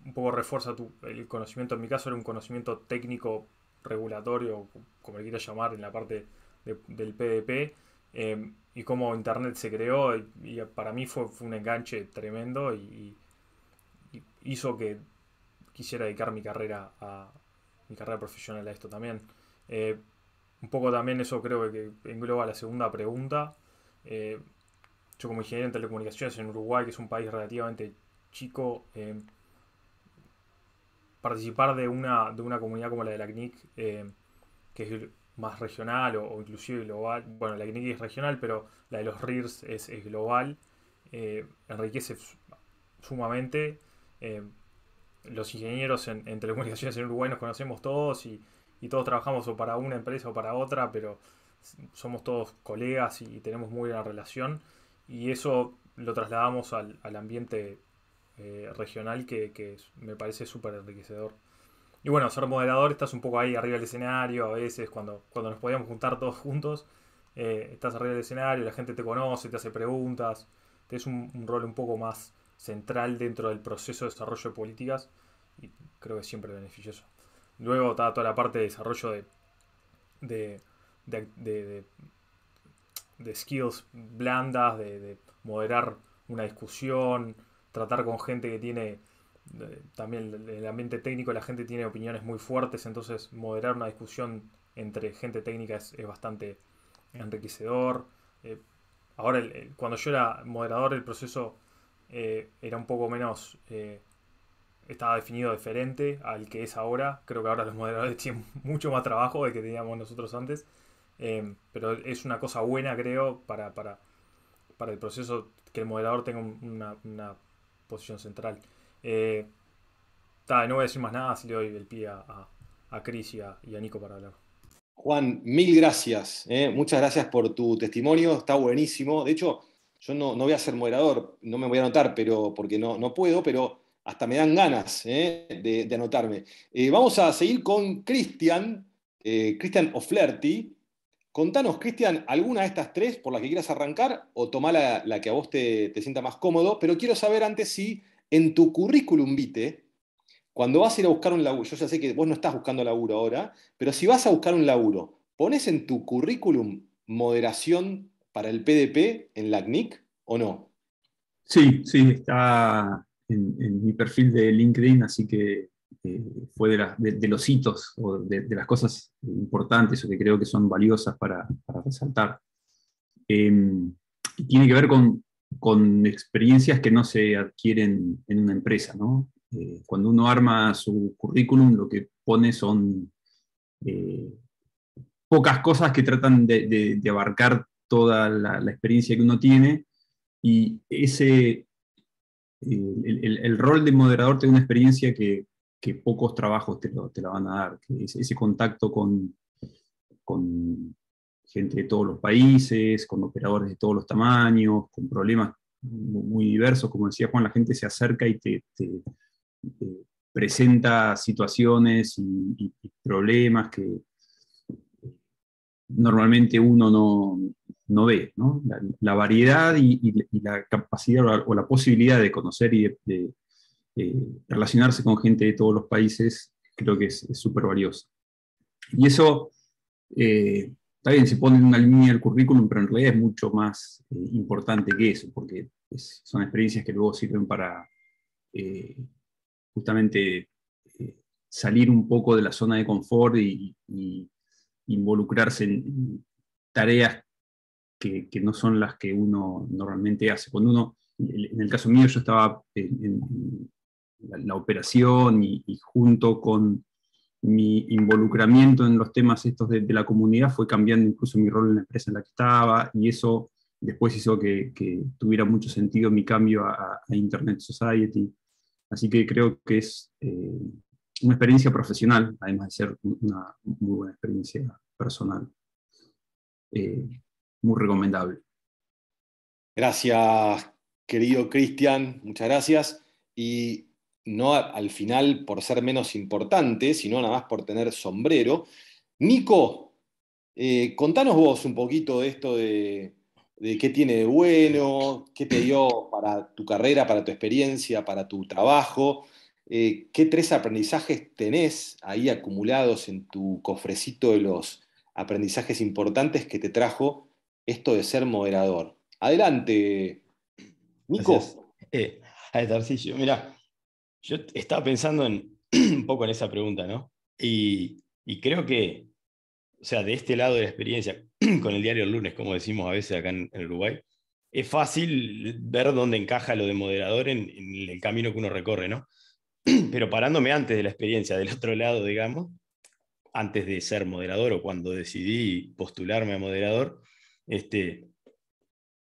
un poco refuerza el conocimiento, en mi caso era un conocimiento técnico regulatorio, como le quieras llamar, en la parte del PDP, em, y cómo Internet se creó, y, para mí fue, un enganche tremendo y hizo que quisiera dedicar mi carrera a, mi carrera profesional a esto también. Eh, un poco también eso creo que engloba la segunda pregunta. Eh, yo como ingeniero en telecomunicaciones en Uruguay, que es un país relativamente chico, eh, participar de una, de una comunidad como la de la CNIC, que es más regional o, inclusive global, bueno, la CNIC es regional, pero la de los RIRS es, es global, enriquece sumamente los ingenieros en, telecomunicaciones en Uruguay nos conocemos todos y, todos trabajamos o para una empresa o para otra, pero somos todos colegas y, tenemos muy buena relación y eso lo trasladamos al, ambiente eh, regional que, me parece súper enriquecedor. Y bueno, ser moderador, estás un poco ahí arriba del escenario, a veces cuando, cuando nos podíamos juntar todos juntos, eh, estás arriba del escenario, la gente te conoce, te hace preguntas, te un, un rol un poco más central dentro del proceso de desarrollo de políticas y creo que siempre beneficioso. Luego está toda la parte de desarrollo de, de, skills blandas, de, moderar una discusión, tratar con gente que tiene también el ambiente técnico, la gente tiene opiniones muy fuertes, entonces moderar una discusión entre gente técnica es, bastante enriquecedor. Eh, ahora, cuando yo era moderador, el proceso eh, era un poco menos. Eh, estaba definido diferente al que es ahora. Creo que ahora los moderadores tienen mucho más trabajo del que teníamos nosotros antes. Em, pero es una cosa buena, creo, para, para, el proceso que el moderador tenga una, posición central. Eh, no voy a decir más nada, si le doy el pie a, a, Cris y a, Nico para hablar. Juan, mil gracias. Muchas gracias por tu testimonio, está buenísimo. De hecho, yo no, voy a ser moderador, no me voy a anotar, pero, porque no, no puedo, pero hasta me dan ganas ¿eh? de, anotarme. Eh, vamos a seguir con Cristian, eh, Cristian Contanos, Cristian, alguna de estas tres por las que quieras arrancar o tomá la, que a vos te, te, sienta más cómodo, pero quiero saber antes si en tu currículum vite, cuando vas a ir a buscar un laburo, yo ya sé que vos no estás buscando laburo ahora, pero si vas a buscar un laburo, ¿pones en tu currículum moderación para el PDP en la o no? Sí, sí, está en, mi perfil de LinkedIn, así que eh, fue de, los hitos o de, las cosas importantes o que creo que son valiosas para, resaltar. Em, tiene que ver con, experiencias que no se adquieren en una empresa. ¿no? Eh, cuando uno arma su currículum, lo que pone son eh, pocas cosas que tratan de, abarcar toda la, experiencia que uno tiene y ese, eh, el, rol de moderador te da una experiencia que, pocos trabajos te, la van a dar, ese contacto con, con, gente de todos los países, con operadores de todos los tamaños, con problemas muy diversos, como decía Juan, la gente se acerca y te, presenta situaciones y problemas que normalmente uno no, no ve, ¿no? La, variedad y, la capacidad o la, posibilidad de conocer y de, eh, relacionarse con gente de todos los países, creo que es súper valiosa. Y eso, eh, también se pone en una línea del currículum, pero en realidad es mucho más eh, importante que eso, porque son experiencias que luego sirven para justamente salir un poco de la zona de confort y, y involucrarse en tareas que, no son las que uno normalmente hace. Cuando uno, en el caso mío, yo estaba en, la, operación y, junto con mi involucramiento en los temas estos de, la comunidad fue cambiando incluso mi rol en la empresa en la que estaba y eso después hizo que, tuviera mucho sentido mi cambio a, Internet Society. Así que creo que es eh, una experiencia profesional, además de ser una muy buena experiencia personal. Eh, muy recomendable. Gracias, querido Cristian, muchas gracias. Y no al final por ser menos importante, sino nada más por tener sombrero. Nico, eh, contanos vos un poquito de esto de, de qué tiene de bueno, qué te dio para tu carrera, para tu experiencia, para tu trabajo, eh, qué tres aprendizajes tenés ahí acumulados en tu cofrecito de los aprendizajes importantes que te trajo esto de ser moderador. Adelante, Nico. Eh, mira, yo estaba pensando en, un poco en esa pregunta, ¿no? Y, creo que, o sea, de este lado de la experiencia, con el diario el lunes, como decimos a veces acá en, Uruguay, es fácil ver dónde encaja lo de moderador en, en, el camino que uno recorre, ¿no? Pero parándome antes de la experiencia, del otro lado, digamos, antes de ser moderador o cuando decidí postularme a moderador, este,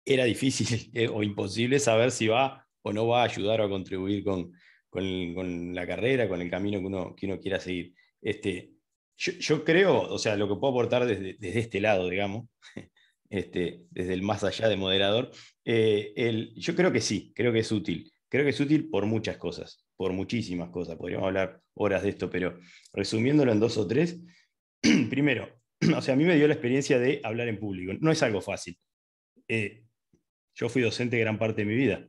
era difícil eh, o imposible saber si va o no va a ayudar o a contribuir con, con, la carrera, con el camino que uno, que uno quiera seguir. Este, yo, creo, o sea, lo que puedo aportar desde, este lado, digamos, este, desde el más allá de moderador, eh, yo creo que sí, creo que es útil. Creo que es útil por muchas cosas, por muchísimas cosas. Podríamos hablar horas de esto, pero resumiéndolo en dos o tres, primero, o sea, a mí me dio la experiencia de hablar en público. No es algo fácil. Eh, yo fui docente gran parte de mi vida.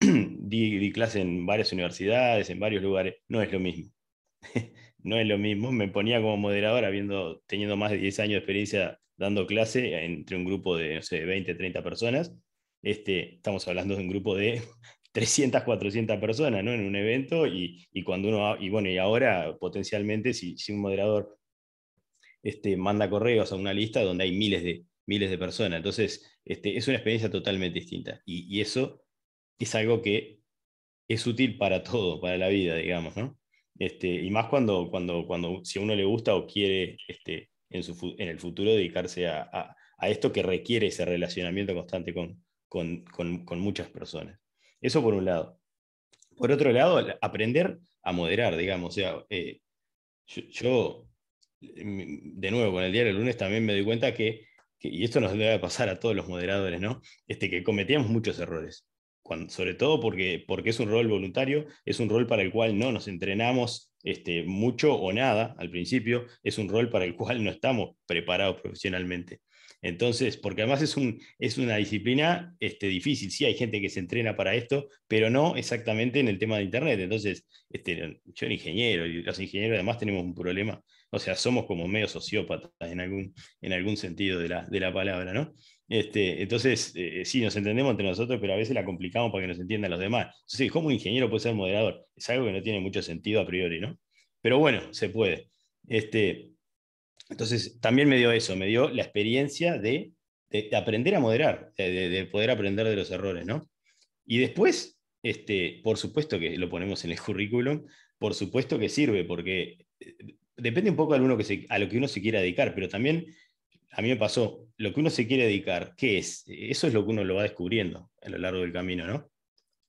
di, clase en varias universidades, en varios lugares. No es lo mismo. no es lo mismo. Me ponía como moderador, habiendo, teniendo más de 10 años de experiencia dando clase entre un grupo de, no sé, 20, 30 personas. Este, estamos hablando de un grupo de 300, 400 personas ¿no? en un evento y, cuando uno, y bueno, y ahora potencialmente si, si un moderador este, manda correos a una lista donde hay miles de, miles de personas. Entonces, este, es una experiencia totalmente distinta. Y, eso es algo que es útil para todo, para la vida, digamos, Este, y más cuando, cuando, cuando, si a uno le gusta o quiere este, en, su, el futuro dedicarse a, esto que requiere ese relacionamiento constante con, con, muchas personas. Eso por un lado. Por otro lado, aprender a moderar, digamos. sea, eh, yo Mm, de nuevo, con el diario el lunes también me doy cuenta que, y esto nos debe pasar a todos los moderadores, ¿no? Este, que cometíamos muchos errores. sobre todo porque, es un rol voluntario, es un rol para el cual no nos entrenamos este, mucho o nada al principio, es un rol para el cual no estamos preparados profesionalmente. Entonces, porque además es, una disciplina este, difícil, sí hay gente que se entrena para esto, pero no exactamente en el tema de Internet. Entonces, este, yo era ingeniero y los ingenieros además tenemos un problema o sea, somos como medio sociópatas en algún, en algún sentido de la, de la palabra, ¿no? Este, entonces, eh, sí, nos entendemos entre nosotros, pero a veces la complicamos para que nos entiendan los demás. Entonces, ¿cómo un ingeniero puede ser moderador? Es algo que no tiene mucho sentido a priori, ¿no? Pero bueno, se puede. Este, entonces, también me dio eso, me dio la experiencia de, aprender a moderar, de, poder aprender de los errores, ¿no? Y después, este, por supuesto que lo ponemos en el currículum, por supuesto que sirve, porque eh, depende un poco a lo que uno se quiera dedicar, pero también a mí me pasó, lo que uno se quiere dedicar, ¿qué es? Eso es lo que uno lo va descubriendo a lo largo del camino, ¿no?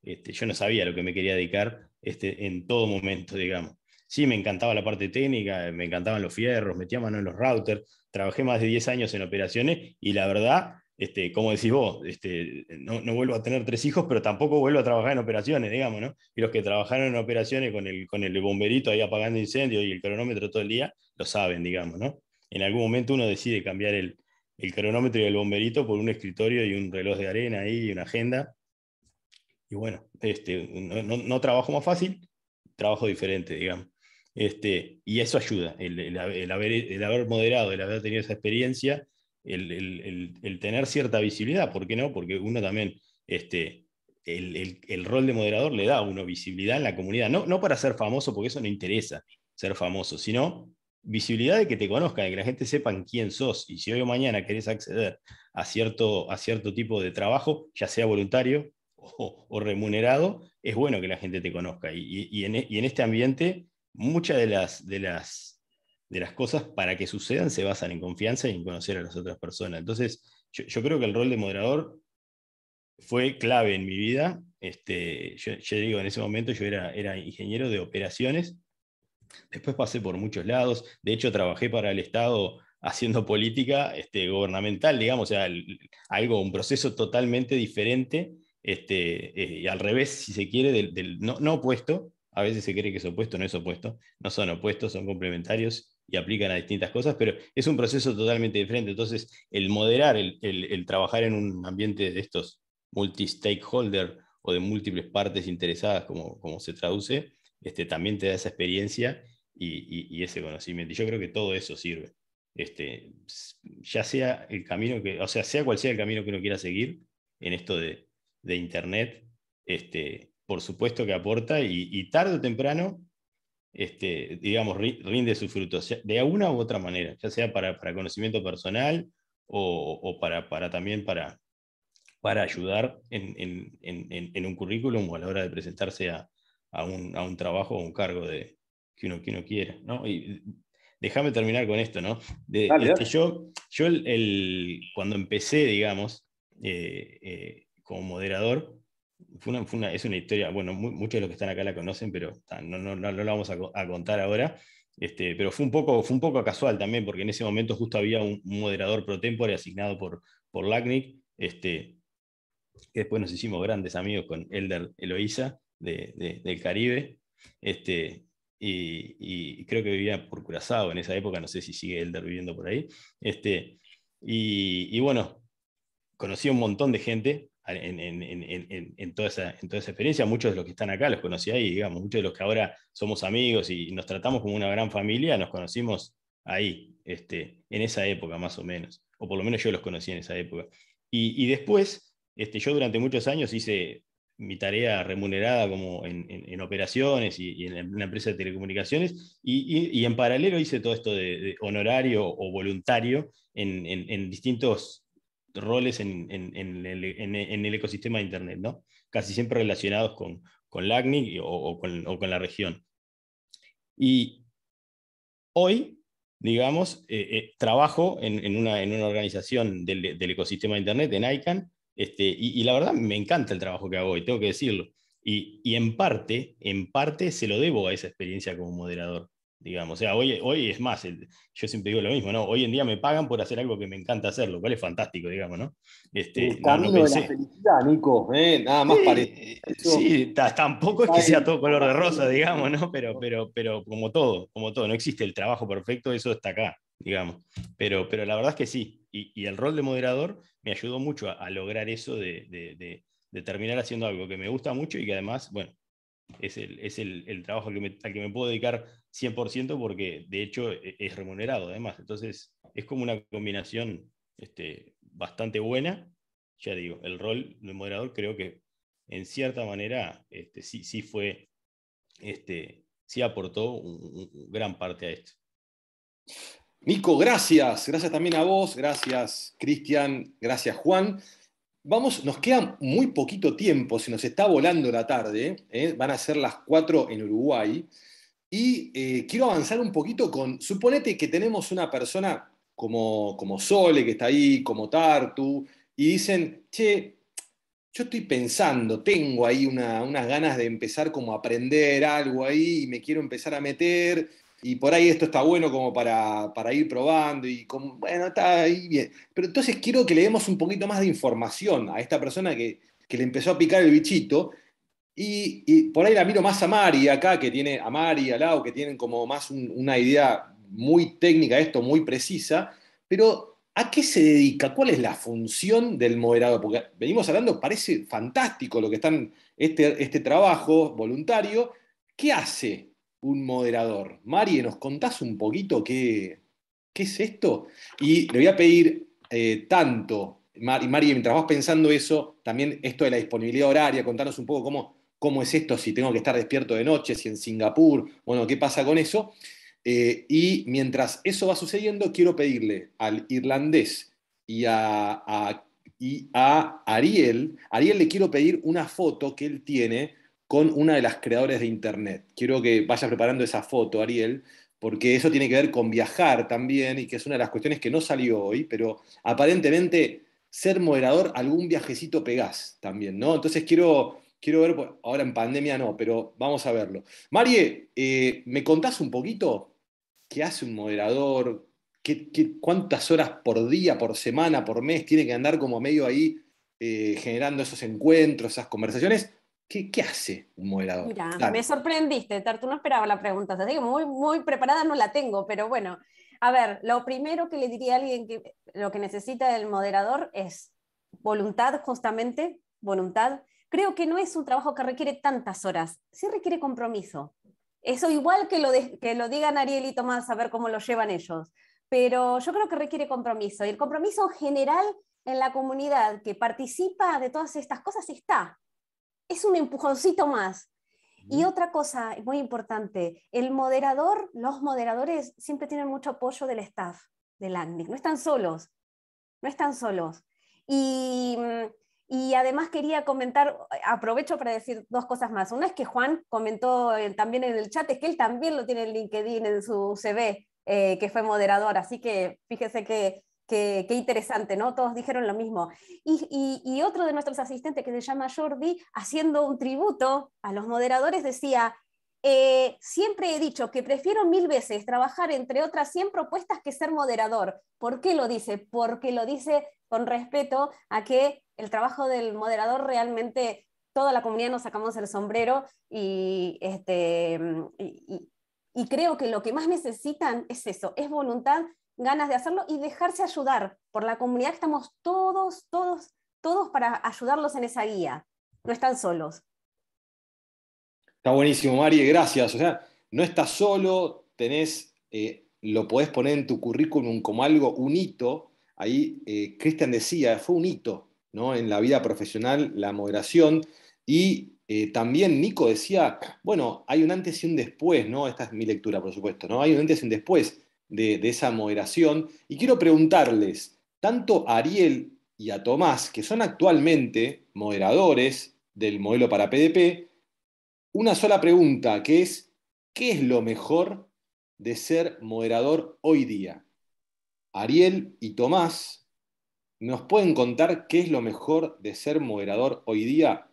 Este, yo no sabía lo que me quería dedicar este, en todo momento, digamos. Sí, me encantaba la parte técnica, me encantaban los fierros, metía mano en los routers, trabajé más de 10 años en operaciones y la verdad este, como decís vos, este, no, vuelvo a tener tres hijos, pero tampoco vuelvo a trabajar en operaciones, digamos, ¿no? Y los que trabajaron en operaciones con el, con el bomberito ahí apagando incendios y el cronómetro todo el día, lo saben, digamos, ¿no? En algún momento uno decide cambiar el, el cronómetro y el bomberito por un escritorio y un reloj de arena ahí y una agenda. Y bueno, este, no, no, trabajo más fácil, trabajo diferente, digamos. Este, y eso ayuda, el, haber, el haber moderado, el haber tenido esa experiencia el, tener cierta visibilidad, ¿por qué no? Porque uno también, este, el, rol de moderador le da a uno visibilidad en la comunidad, no, no para ser famoso, porque eso no interesa ser famoso, sino visibilidad de que te conozcan, de que la gente sepa quién sos. Y si hoy o mañana querés acceder a cierto, a cierto tipo de trabajo, ya sea voluntario o, remunerado, es bueno que la gente te conozca. Y, en, y en, este ambiente, muchas de las, de las de las cosas para que sucedan se basan en confianza y en conocer a las otras personas. Entonces, yo, creo que el rol de moderador fue clave en mi vida. Este, yo, digo, en ese momento yo era, era ingeniero de operaciones. Después pasé por muchos lados. De hecho, trabajé para el Estado haciendo política este, gubernamental, digamos, o sea, algo, un proceso totalmente diferente, este, eh, al revés, si se quiere, del, no, no, opuesto. A veces se cree que es opuesto, no es opuesto. No son opuestos, son complementarios y aplican a distintas cosas, pero es un proceso totalmente diferente. Entonces, el moderar, el, trabajar en un ambiente de estos multi-stakeholder o de múltiples partes interesadas, como, como se traduce, este, también te da esa experiencia y, ese conocimiento. Y yo creo que todo eso sirve. Este, ya sea el camino que, o sea, sea cual sea el camino que uno quiera seguir en esto de, Internet, este, por supuesto que aporta y, tarde o temprano este, digamos, rinde sus frutos, de alguna u otra manera, ya sea para, conocimiento personal o, para, para, también para, para ayudar en, un currículum o a la hora de presentarse a, un, trabajo o un cargo de, que, uno, quiera. ¿no? Y déjame terminar con esto, ¿no? Este, yo, yo cuando empecé, digamos, eh, eh, como moderador, es una historia, bueno, muchos de los que están acá la conocen, pero no, no, la vamos a, contar ahora. Este, pero fue un, poco, fue un poco casual también, porque en ese momento justo había un, moderador pro tempore asignado por, por LACNIC, este, que después nos hicimos grandes amigos con Elder Eloisa de, del Caribe, este, y, creo que vivía por Curazao en esa época, no sé si sigue Elder viviendo por ahí, este, y, y bueno, conocí a un montón de gente, en, toda esa, experiencia. Muchos de los que están acá los conocí ahí, digamos, muchos de los que ahora somos amigos y nos tratamos como una gran familia, nos conocimos ahí, este, en esa época más o menos, o por lo menos yo los conocí en esa época. Y, después, este, yo durante muchos años hice mi tarea remunerada como en, operaciones y, en una empresa de telecomunicaciones, y, en paralelo hice todo esto de, honorario o voluntario en, en distintos roles en, el, ecosistema de Internet, ¿no? Casi siempre relacionados con, con la o, con, la región. Y hoy, digamos, eh, eh, trabajo una, en, una, organización del, ecosistema de Internet, en ICANN, este, y, la verdad me encanta el trabajo que hago hoy, tengo que decirlo. Y, y en parte, en parte se lo debo a esa experiencia como moderador digamos. O sea, hoy, hoy es más, yo siempre digo lo mismo, ¿no? Hoy en día me pagan por hacer algo que me encanta hacer, lo cual es fantástico, digamos, ¿no? Este, el camino de la felicidad, Nico, ¿eh? nada más parece. Sí, eh, tampoco es que sea todo color de rosa, digamos, ¿no? Pero, pero, pero como todo, como todo, no existe el trabajo perfecto, eso está acá, digamos. Pero, pero la verdad es que sí, y, el rol de moderador me ayudó mucho a, lograr eso de terminar haciendo algo que me gusta mucho y que además, bueno, es el, trabajo al que, me, puedo dedicar 100% porque de hecho e, es remunerado además. Entonces es como una combinación este, bastante buena. Ya digo, el rol de moderador creo que en cierta manera este, sí, fue, este, sí aportó gran parte a esto. Nico, gracias. Gracias también a vos, gracias Cristian, gracias Juan. Vamos, nos queda muy poquito tiempo, se nos está volando la tarde, ¿eh? van a ser las 4 en Uruguay, y eh, quiero avanzar un poquito con, suponete que tenemos una persona como, Sole, que está ahí, como Tartu, y dicen, che, yo estoy pensando, tengo ahí unas ganas de empezar como a aprender algo ahí, y me quiero empezar a meter, y por ahí esto está bueno como para, ir probando y como, bueno, está ahí bien. Pero entonces quiero que le demos un poquito más de información a esta persona que, le empezó a picar el bichito. Y, por ahí la miro más a Mari acá, que tiene a Mari al lado, que tienen como más una idea muy técnica esto, muy precisa. Pero, ¿a qué se dedica? ¿Cuál es la función del moderador? Porque venimos hablando, parece fantástico lo que están, este, este trabajo voluntario. ¿Qué hace un moderador. Mari, ¿nos contás un poquito qué, es esto? Y le voy a pedir eh, tanto, Mari, mientras vas pensando eso, también esto de la disponibilidad horaria, contanos un poco cómo, cómo es esto, si tengo que estar despierto de noche, si en Singapur, bueno, qué pasa con eso. Eh, y mientras eso va sucediendo, quiero pedirle al irlandés y y a Ariel, Ariel le quiero pedir una foto que él tiene con una de las creadoras de Internet. Quiero que vayas preparando esa foto, Ariel, porque eso tiene que ver con viajar también y que es una de las cuestiones que no salió hoy, pero aparentemente ser moderador algún viajecito pegás también, ¿no? Entonces quiero, quiero ver, ahora en pandemia no, pero vamos a verlo. Marie, eh, ¿me contás un poquito qué hace un moderador? cuántas horas por día, por semana, por mes tiene que andar como medio ahí eh, generando esos encuentros, esas conversaciones? ¿Qué, hace un moderador? me sorprendiste, Tartu, no esperaba la pregunta, así que muy, muy preparada no la tengo, pero bueno, a ver, lo primero que le diría a alguien que lo que necesita del moderador es voluntad, justamente, voluntad. Creo que no es un trabajo que requiere tantas horas, sí requiere compromiso. Eso igual que lo, que lo digan Ariel y Tomás, a ver cómo lo llevan ellos, pero yo creo que requiere compromiso y el compromiso general en la comunidad que participa de todas estas cosas está, es un empujoncito más. Y otra cosa muy importante, el moderador, los moderadores siempre tienen mucho apoyo del staff del ACNIC, no están solos, no están solos. Y, mm, y, además quería comentar, aprovecho para decir dos cosas más. Una es que Juan comentó eh, también en el chat, es que él también lo tiene en LinkedIn, en su CV, eh, que fue moderador, así que fíjese que Qué, interesante, ¿no? Todos dijeron lo mismo. Y, otro de nuestros asistentes que se llama Jordi, haciendo un tributo a los moderadores, decía, eh, siempre he dicho que prefiero mil veces trabajar entre otras 100 propuestas que ser moderador. ¿Por qué lo dice? Porque lo dice con respeto a que el trabajo del moderador realmente... Toda la comunidad nos sacamos el sombrero y, este, y creo que lo que más necesitan es eso, es voluntad ganas de hacerlo y dejarse ayudar por la comunidad. Estamos todos, todos, todos para ayudarlos en esa guía. No están solos. Está buenísimo, Mari, gracias. O sea, no estás solo, tenés, eh, lo podés poner en tu currículum como algo, un hito. Ahí eh, Cristian decía, fue un hito ¿no? en la vida profesional, la moderación. Y eh, también Nico decía, bueno, hay un antes y un después, ¿no? Esta es mi lectura, por supuesto, ¿no? Hay un antes y un después de, esa moderación. Y quiero preguntarles, tanto a Ariel y a Tomás, que son actualmente moderadores del modelo para PDP, una sola pregunta, que es, ¿qué es lo mejor de ser moderador hoy día? Ariel y Tomás, ¿nos pueden contar qué es lo mejor de ser moderador hoy día?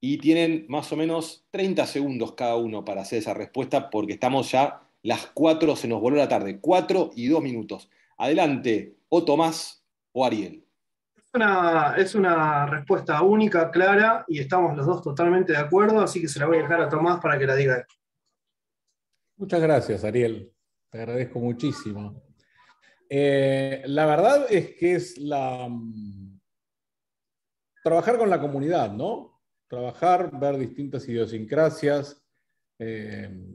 Y tienen más o menos 30 segundos cada uno para hacer esa respuesta porque estamos ya las cuatro, se nos voló la tarde, Cuatro y dos minutos. Adelante, o Tomás o Ariel. Es una, respuesta única, clara, y estamos los dos totalmente de acuerdo, así que se la voy a dejar a Tomás para que la diga. Muchas gracias, Ariel. Te agradezco muchísimo. Eh, la verdad es que es la... Mm, trabajar con la comunidad, ¿no? Trabajar, ver distintas idiosincrasias, eh,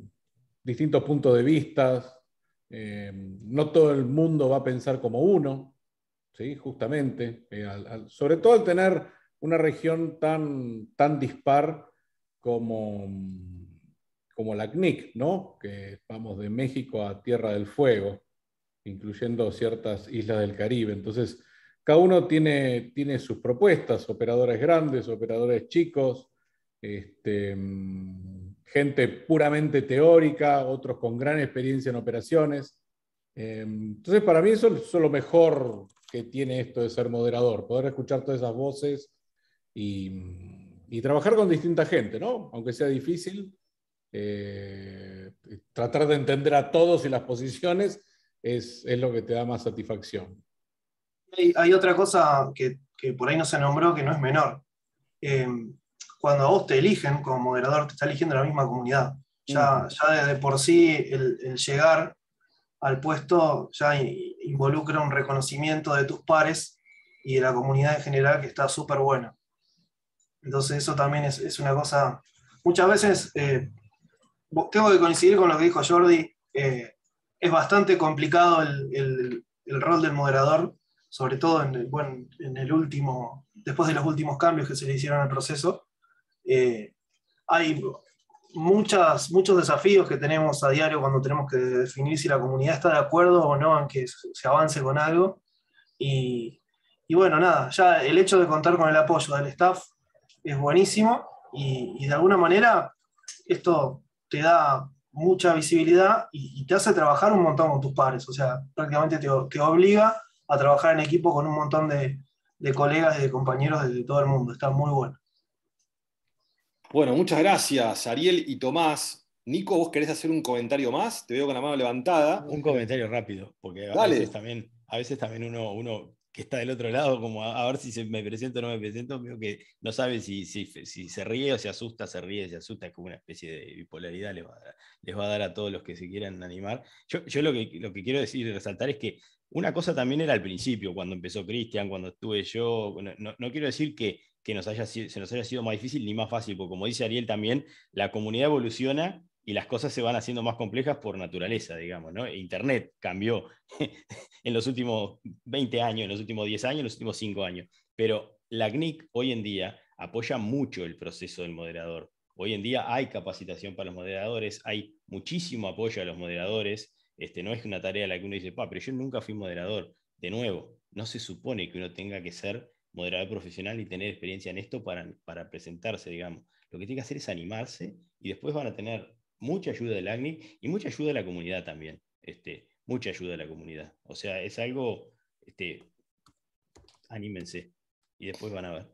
distintos puntos de vista, eh, no todo el mundo va a pensar como uno, ¿sí? justamente, eh, sobre todo al tener una región tan, tan dispar como, como la CNIC, ¿no? que vamos de México a Tierra del Fuego, incluyendo ciertas islas del Caribe. Entonces, cada uno tiene, tiene sus propuestas, operadores grandes, operadores chicos, este, gente puramente teórica, otros con gran experiencia en operaciones. Eh, entonces, para mí eso es lo mejor que tiene esto de ser moderador, poder escuchar todas esas voces y, trabajar con distinta gente, ¿no? Aunque sea difícil, eh, tratar de entender a todos y las posiciones es, lo que te da más satisfacción. Hay, otra cosa que, por ahí no se nombró que no es menor. Eh, cuando a vos te eligen como moderador, te está eligiendo la misma comunidad. Ya, ya desde por sí el, llegar al puesto ya involucra un reconocimiento de tus pares y de la comunidad en general que está súper buena. Entonces eso también es, una cosa... Muchas veces, eh, tengo que coincidir con lo que dijo Jordi, eh, es bastante complicado el, el, rol del moderador, sobre todo en el, bueno, en el último, después de los últimos cambios que se le hicieron al proceso, eh, hay muchas, muchos desafíos que tenemos a diario cuando tenemos que definir si la comunidad está de acuerdo o no en que se avance con algo. Y, bueno, nada, ya el hecho de contar con el apoyo del staff es buenísimo y, de alguna manera esto te da mucha visibilidad y, te hace trabajar un montón con tus pares. O sea, prácticamente te, te obliga a trabajar en equipo con un montón de, de colegas y de compañeros de todo el mundo. Está muy bueno. Bueno, muchas gracias, Ariel y Tomás. Nico, ¿vos querés hacer un comentario más? Te veo con la mano levantada. Un comentario rápido, porque a veces también, a veces también uno, uno que está del otro lado, como a, ver si se me presento o no me presento, veo que no sabe si, si, se ríe o se asusta, se ríe, se asusta, es como una especie de bipolaridad, les va a dar, a, todos los que se quieran animar. Yo, lo, que, lo que quiero decir y resaltar es que una cosa también era al principio, cuando empezó Cristian, cuando estuve yo, no quiero decir que que nos haya, se nos haya sido más difícil ni más fácil, porque como dice Ariel también, la comunidad evoluciona y las cosas se van haciendo más complejas por naturaleza, digamos, ¿no? Internet cambió en los últimos 20 años, en los últimos 10 años, en los últimos 5 años, pero la CNIC hoy en día apoya mucho el proceso del moderador. Hoy en día hay capacitación para los moderadores, hay muchísimo apoyo a los moderadores. Este, no es una tarea a la que uno dice, pa, pero yo nunca fui moderador. De nuevo, no se supone que uno tenga que ser moderador profesional y tener experiencia en esto para, presentarse, digamos. Lo que tiene que hacer es animarse y después van a tener mucha ayuda del ACNI y mucha ayuda de la comunidad también. Este, mucha ayuda de la comunidad. O sea, es algo, este, anímense y después van a ver.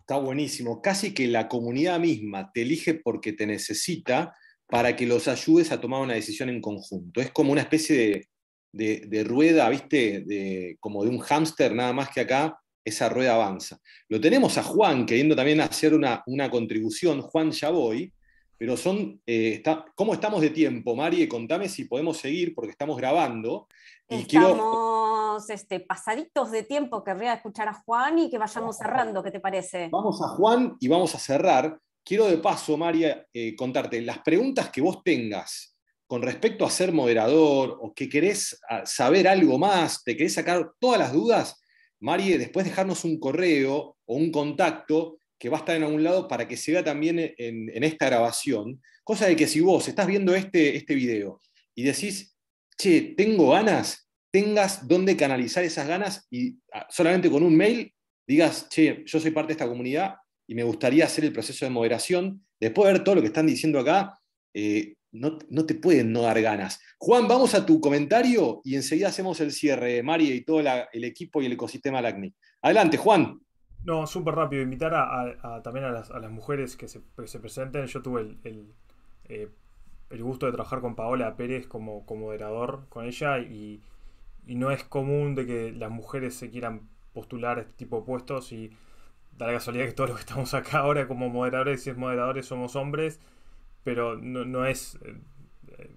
Está buenísimo. Casi que la comunidad misma te elige porque te necesita para que los ayudes a tomar una decisión en conjunto. Es como una especie de, rueda, ¿viste? De, como de un hámster, nada más que acá esa rueda avanza. Lo tenemos a Juan queriendo también hacer una, una contribución, Juan ya voy, pero son, eh, ¿cómo estamos de tiempo, María Contame si podemos seguir porque estamos grabando. Y estamos este, pasaditos de tiempo, querría escuchar a Juan y que vayamos cerrando, ¿qué te parece? Vamos a Juan y vamos a cerrar. Quiero de paso, María, eh, contarte las preguntas que vos tengas con respecto a ser moderador o que querés ah, saber algo más, te querés sacar todas las dudas, Marie, después dejarnos un correo o un contacto que va a estar en algún lado para que se vea también en, esta grabación. Cosa de que si vos estás viendo este, este video y decís, che, tengo ganas, tengas dónde canalizar esas ganas y ah, solamente con un mail digas, che, yo soy parte de esta comunidad y me gustaría hacer el proceso de moderación. Después de ver todo lo que están diciendo acá, eh, no, te pueden no dar ganas. Juan, vamos a tu comentario y enseguida hacemos el cierre, María y todo el equipo y el ecosistema LACNI. Adelante, Juan. No, súper rápido. Invitar a, también a las, mujeres que se, presenten. Yo tuve eh, el, gusto de trabajar con Paola Pérez como, como moderador con ella y, no es común de que las mujeres se quieran postular a este tipo de puestos y da la casualidad que todos los que estamos acá ahora como moderadores y si moderadores somos hombres pero no, no es... Eh,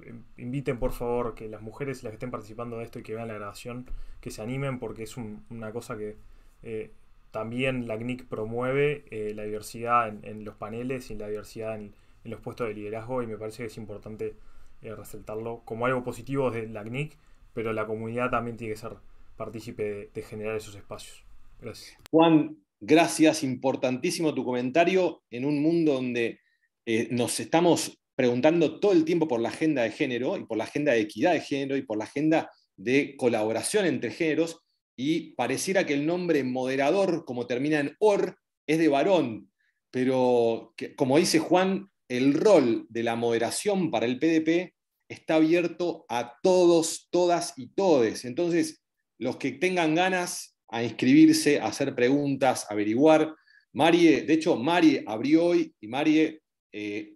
eh, inviten por favor que las mujeres, las que estén participando de esto y que vean la grabación, que se animen porque es una cosa que eh, también la CNIC promueve, la diversidad en, los paneles y la diversidad en, los puestos de liderazgo y me parece que es importante resaltarlo como algo positivo de la CNIC, pero la comunidad también tiene que ser partícipe de, de generar esos espacios. Gracias. Juan, gracias, importantísimo tu comentario en un mundo donde eh, nos estamos preguntando todo el tiempo por la agenda de género y por la agenda de equidad de género y por la agenda de colaboración entre géneros y pareciera que el nombre moderador, como termina en or, es de varón, pero como dice Juan, el rol de la moderación para el PDP está abierto a todos, todas y todes. Entonces, los que tengan ganas a inscribirse, a hacer preguntas, averiguar, Marie, de hecho, Marie abrió hoy y Marie eh,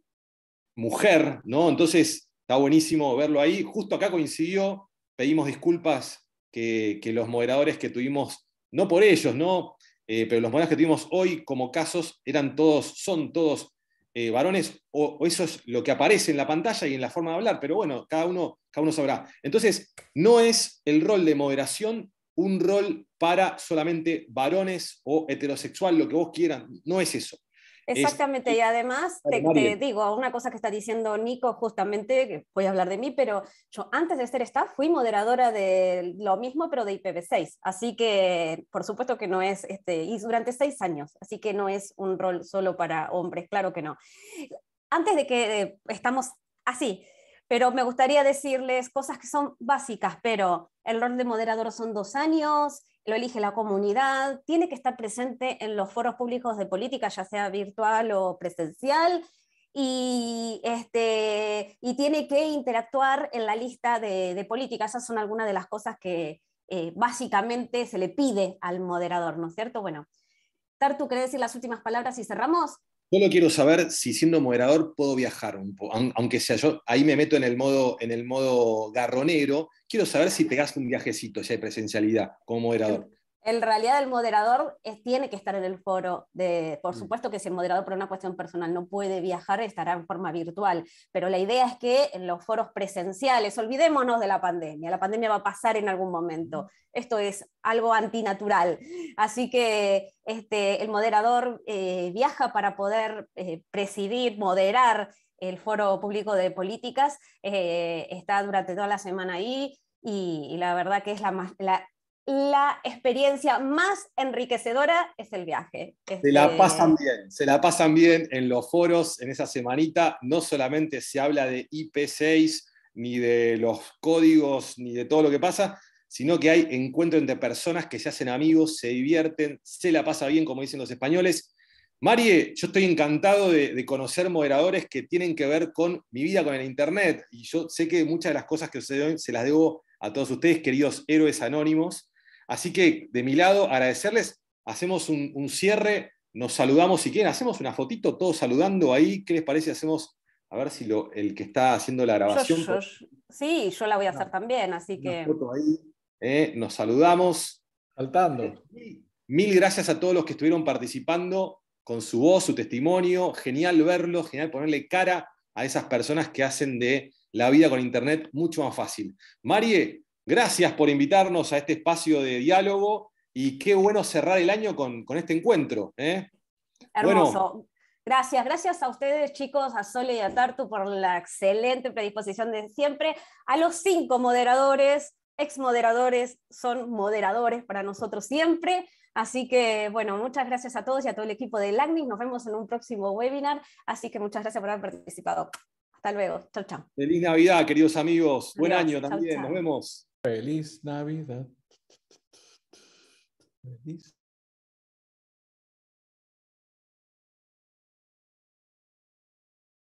mujer, ¿no? Entonces está buenísimo verlo ahí. Justo acá coincidió, pedimos disculpas que, los moderadores que tuvimos, no por ellos, ¿no? Eh, pero los moderadores que tuvimos hoy como casos eran todos, son todos eh, varones, o, o, eso es lo que aparece en la pantalla y en la forma de hablar, pero bueno, cada uno, cada uno sabrá. Entonces, no es el rol de moderación un rol para solamente varones o heterosexual, lo que vos quieran, no es eso. Exactamente, y además te, digo una cosa que está diciendo Nico, justamente, que voy a hablar de mí, pero yo antes de ser staff fui moderadora de lo mismo, pero de IPv6, así que por supuesto que no es, este, y durante seis años, así que no es un rol solo para hombres, claro que no. Antes de que eh, estamos así, pero me gustaría decirles cosas que son básicas, pero el rol de moderador son dos años, lo elige la comunidad, tiene que estar presente en los foros públicos de política, ya sea virtual o presencial, y, este, y tiene que interactuar en la lista de, políticas política. Esas son algunas de las cosas que eh, básicamente se le pide al moderador, ¿no es cierto? Bueno, Tartu, ¿querés decir las últimas palabras y cerramos? Solo quiero saber si siendo moderador puedo viajar un poco, aunque sea yo, ahí me meto en el modo, en el modo garronero, quiero saber si te pegas un viajecito, si hay presencialidad como moderador. En realidad el moderador eh, tiene que estar en el foro, de, por mm. supuesto que si el moderador por una cuestión personal no puede viajar, estará en forma virtual, pero la idea es que en los foros presenciales, olvidémonos de la pandemia, la pandemia va a pasar en algún momento, esto es algo antinatural, así que este, el moderador eh, viaja para poder eh, presidir, moderar el foro público de políticas, está durante toda la semana ahí, y, la verdad que es la, la, la experiencia más enriquecedora es el viaje. Se la pasan bien, se la pasan bien en los foros, en esa semanita. No solamente se habla de IP6, ni de los códigos, ni de todo lo que pasa, sino que hay encuentro entre personas que se hacen amigos, se divierten, se la pasa bien, como dicen los españoles. Marie, yo estoy encantado de, conocer moderadores que tienen que ver con mi vida con el Internet. Y yo sé que muchas de las cosas que ustedes se las debo a todos ustedes, queridos héroes anónimos. Así que de mi lado, agradecerles, hacemos un, cierre, nos saludamos si quieren, hacemos una fotito todos saludando ahí, ¿qué les parece? Hacemos, a ver si el que está haciendo la grabación. sí, yo la voy a hacer también, así que... Eh, nos saludamos. Saltando. Eh, mil, gracias a todos los que estuvieron participando con su voz, su testimonio. Genial verlo, genial ponerle cara a esas personas que hacen de la vida con Internet mucho más fácil. Marie, Gracias por invitarnos a este espacio de diálogo y qué bueno cerrar el año con, este encuentro. ¿eh? Hermoso. Gracias, gracias a ustedes chicos, a Sole y a Tartu por la excelente predisposición de siempre, a los cinco moderadores, ex moderadores, son moderadores para nosotros siempre. Así que, bueno, muchas gracias a todos y a todo el equipo de LACNIS. Nos vemos en un próximo webinar. Así que muchas gracias por haber participado. Hasta luego. Chao, chao. Feliz Navidad, queridos amigos. Buen año también. Nos vemos. Feliz Navidad. Feliz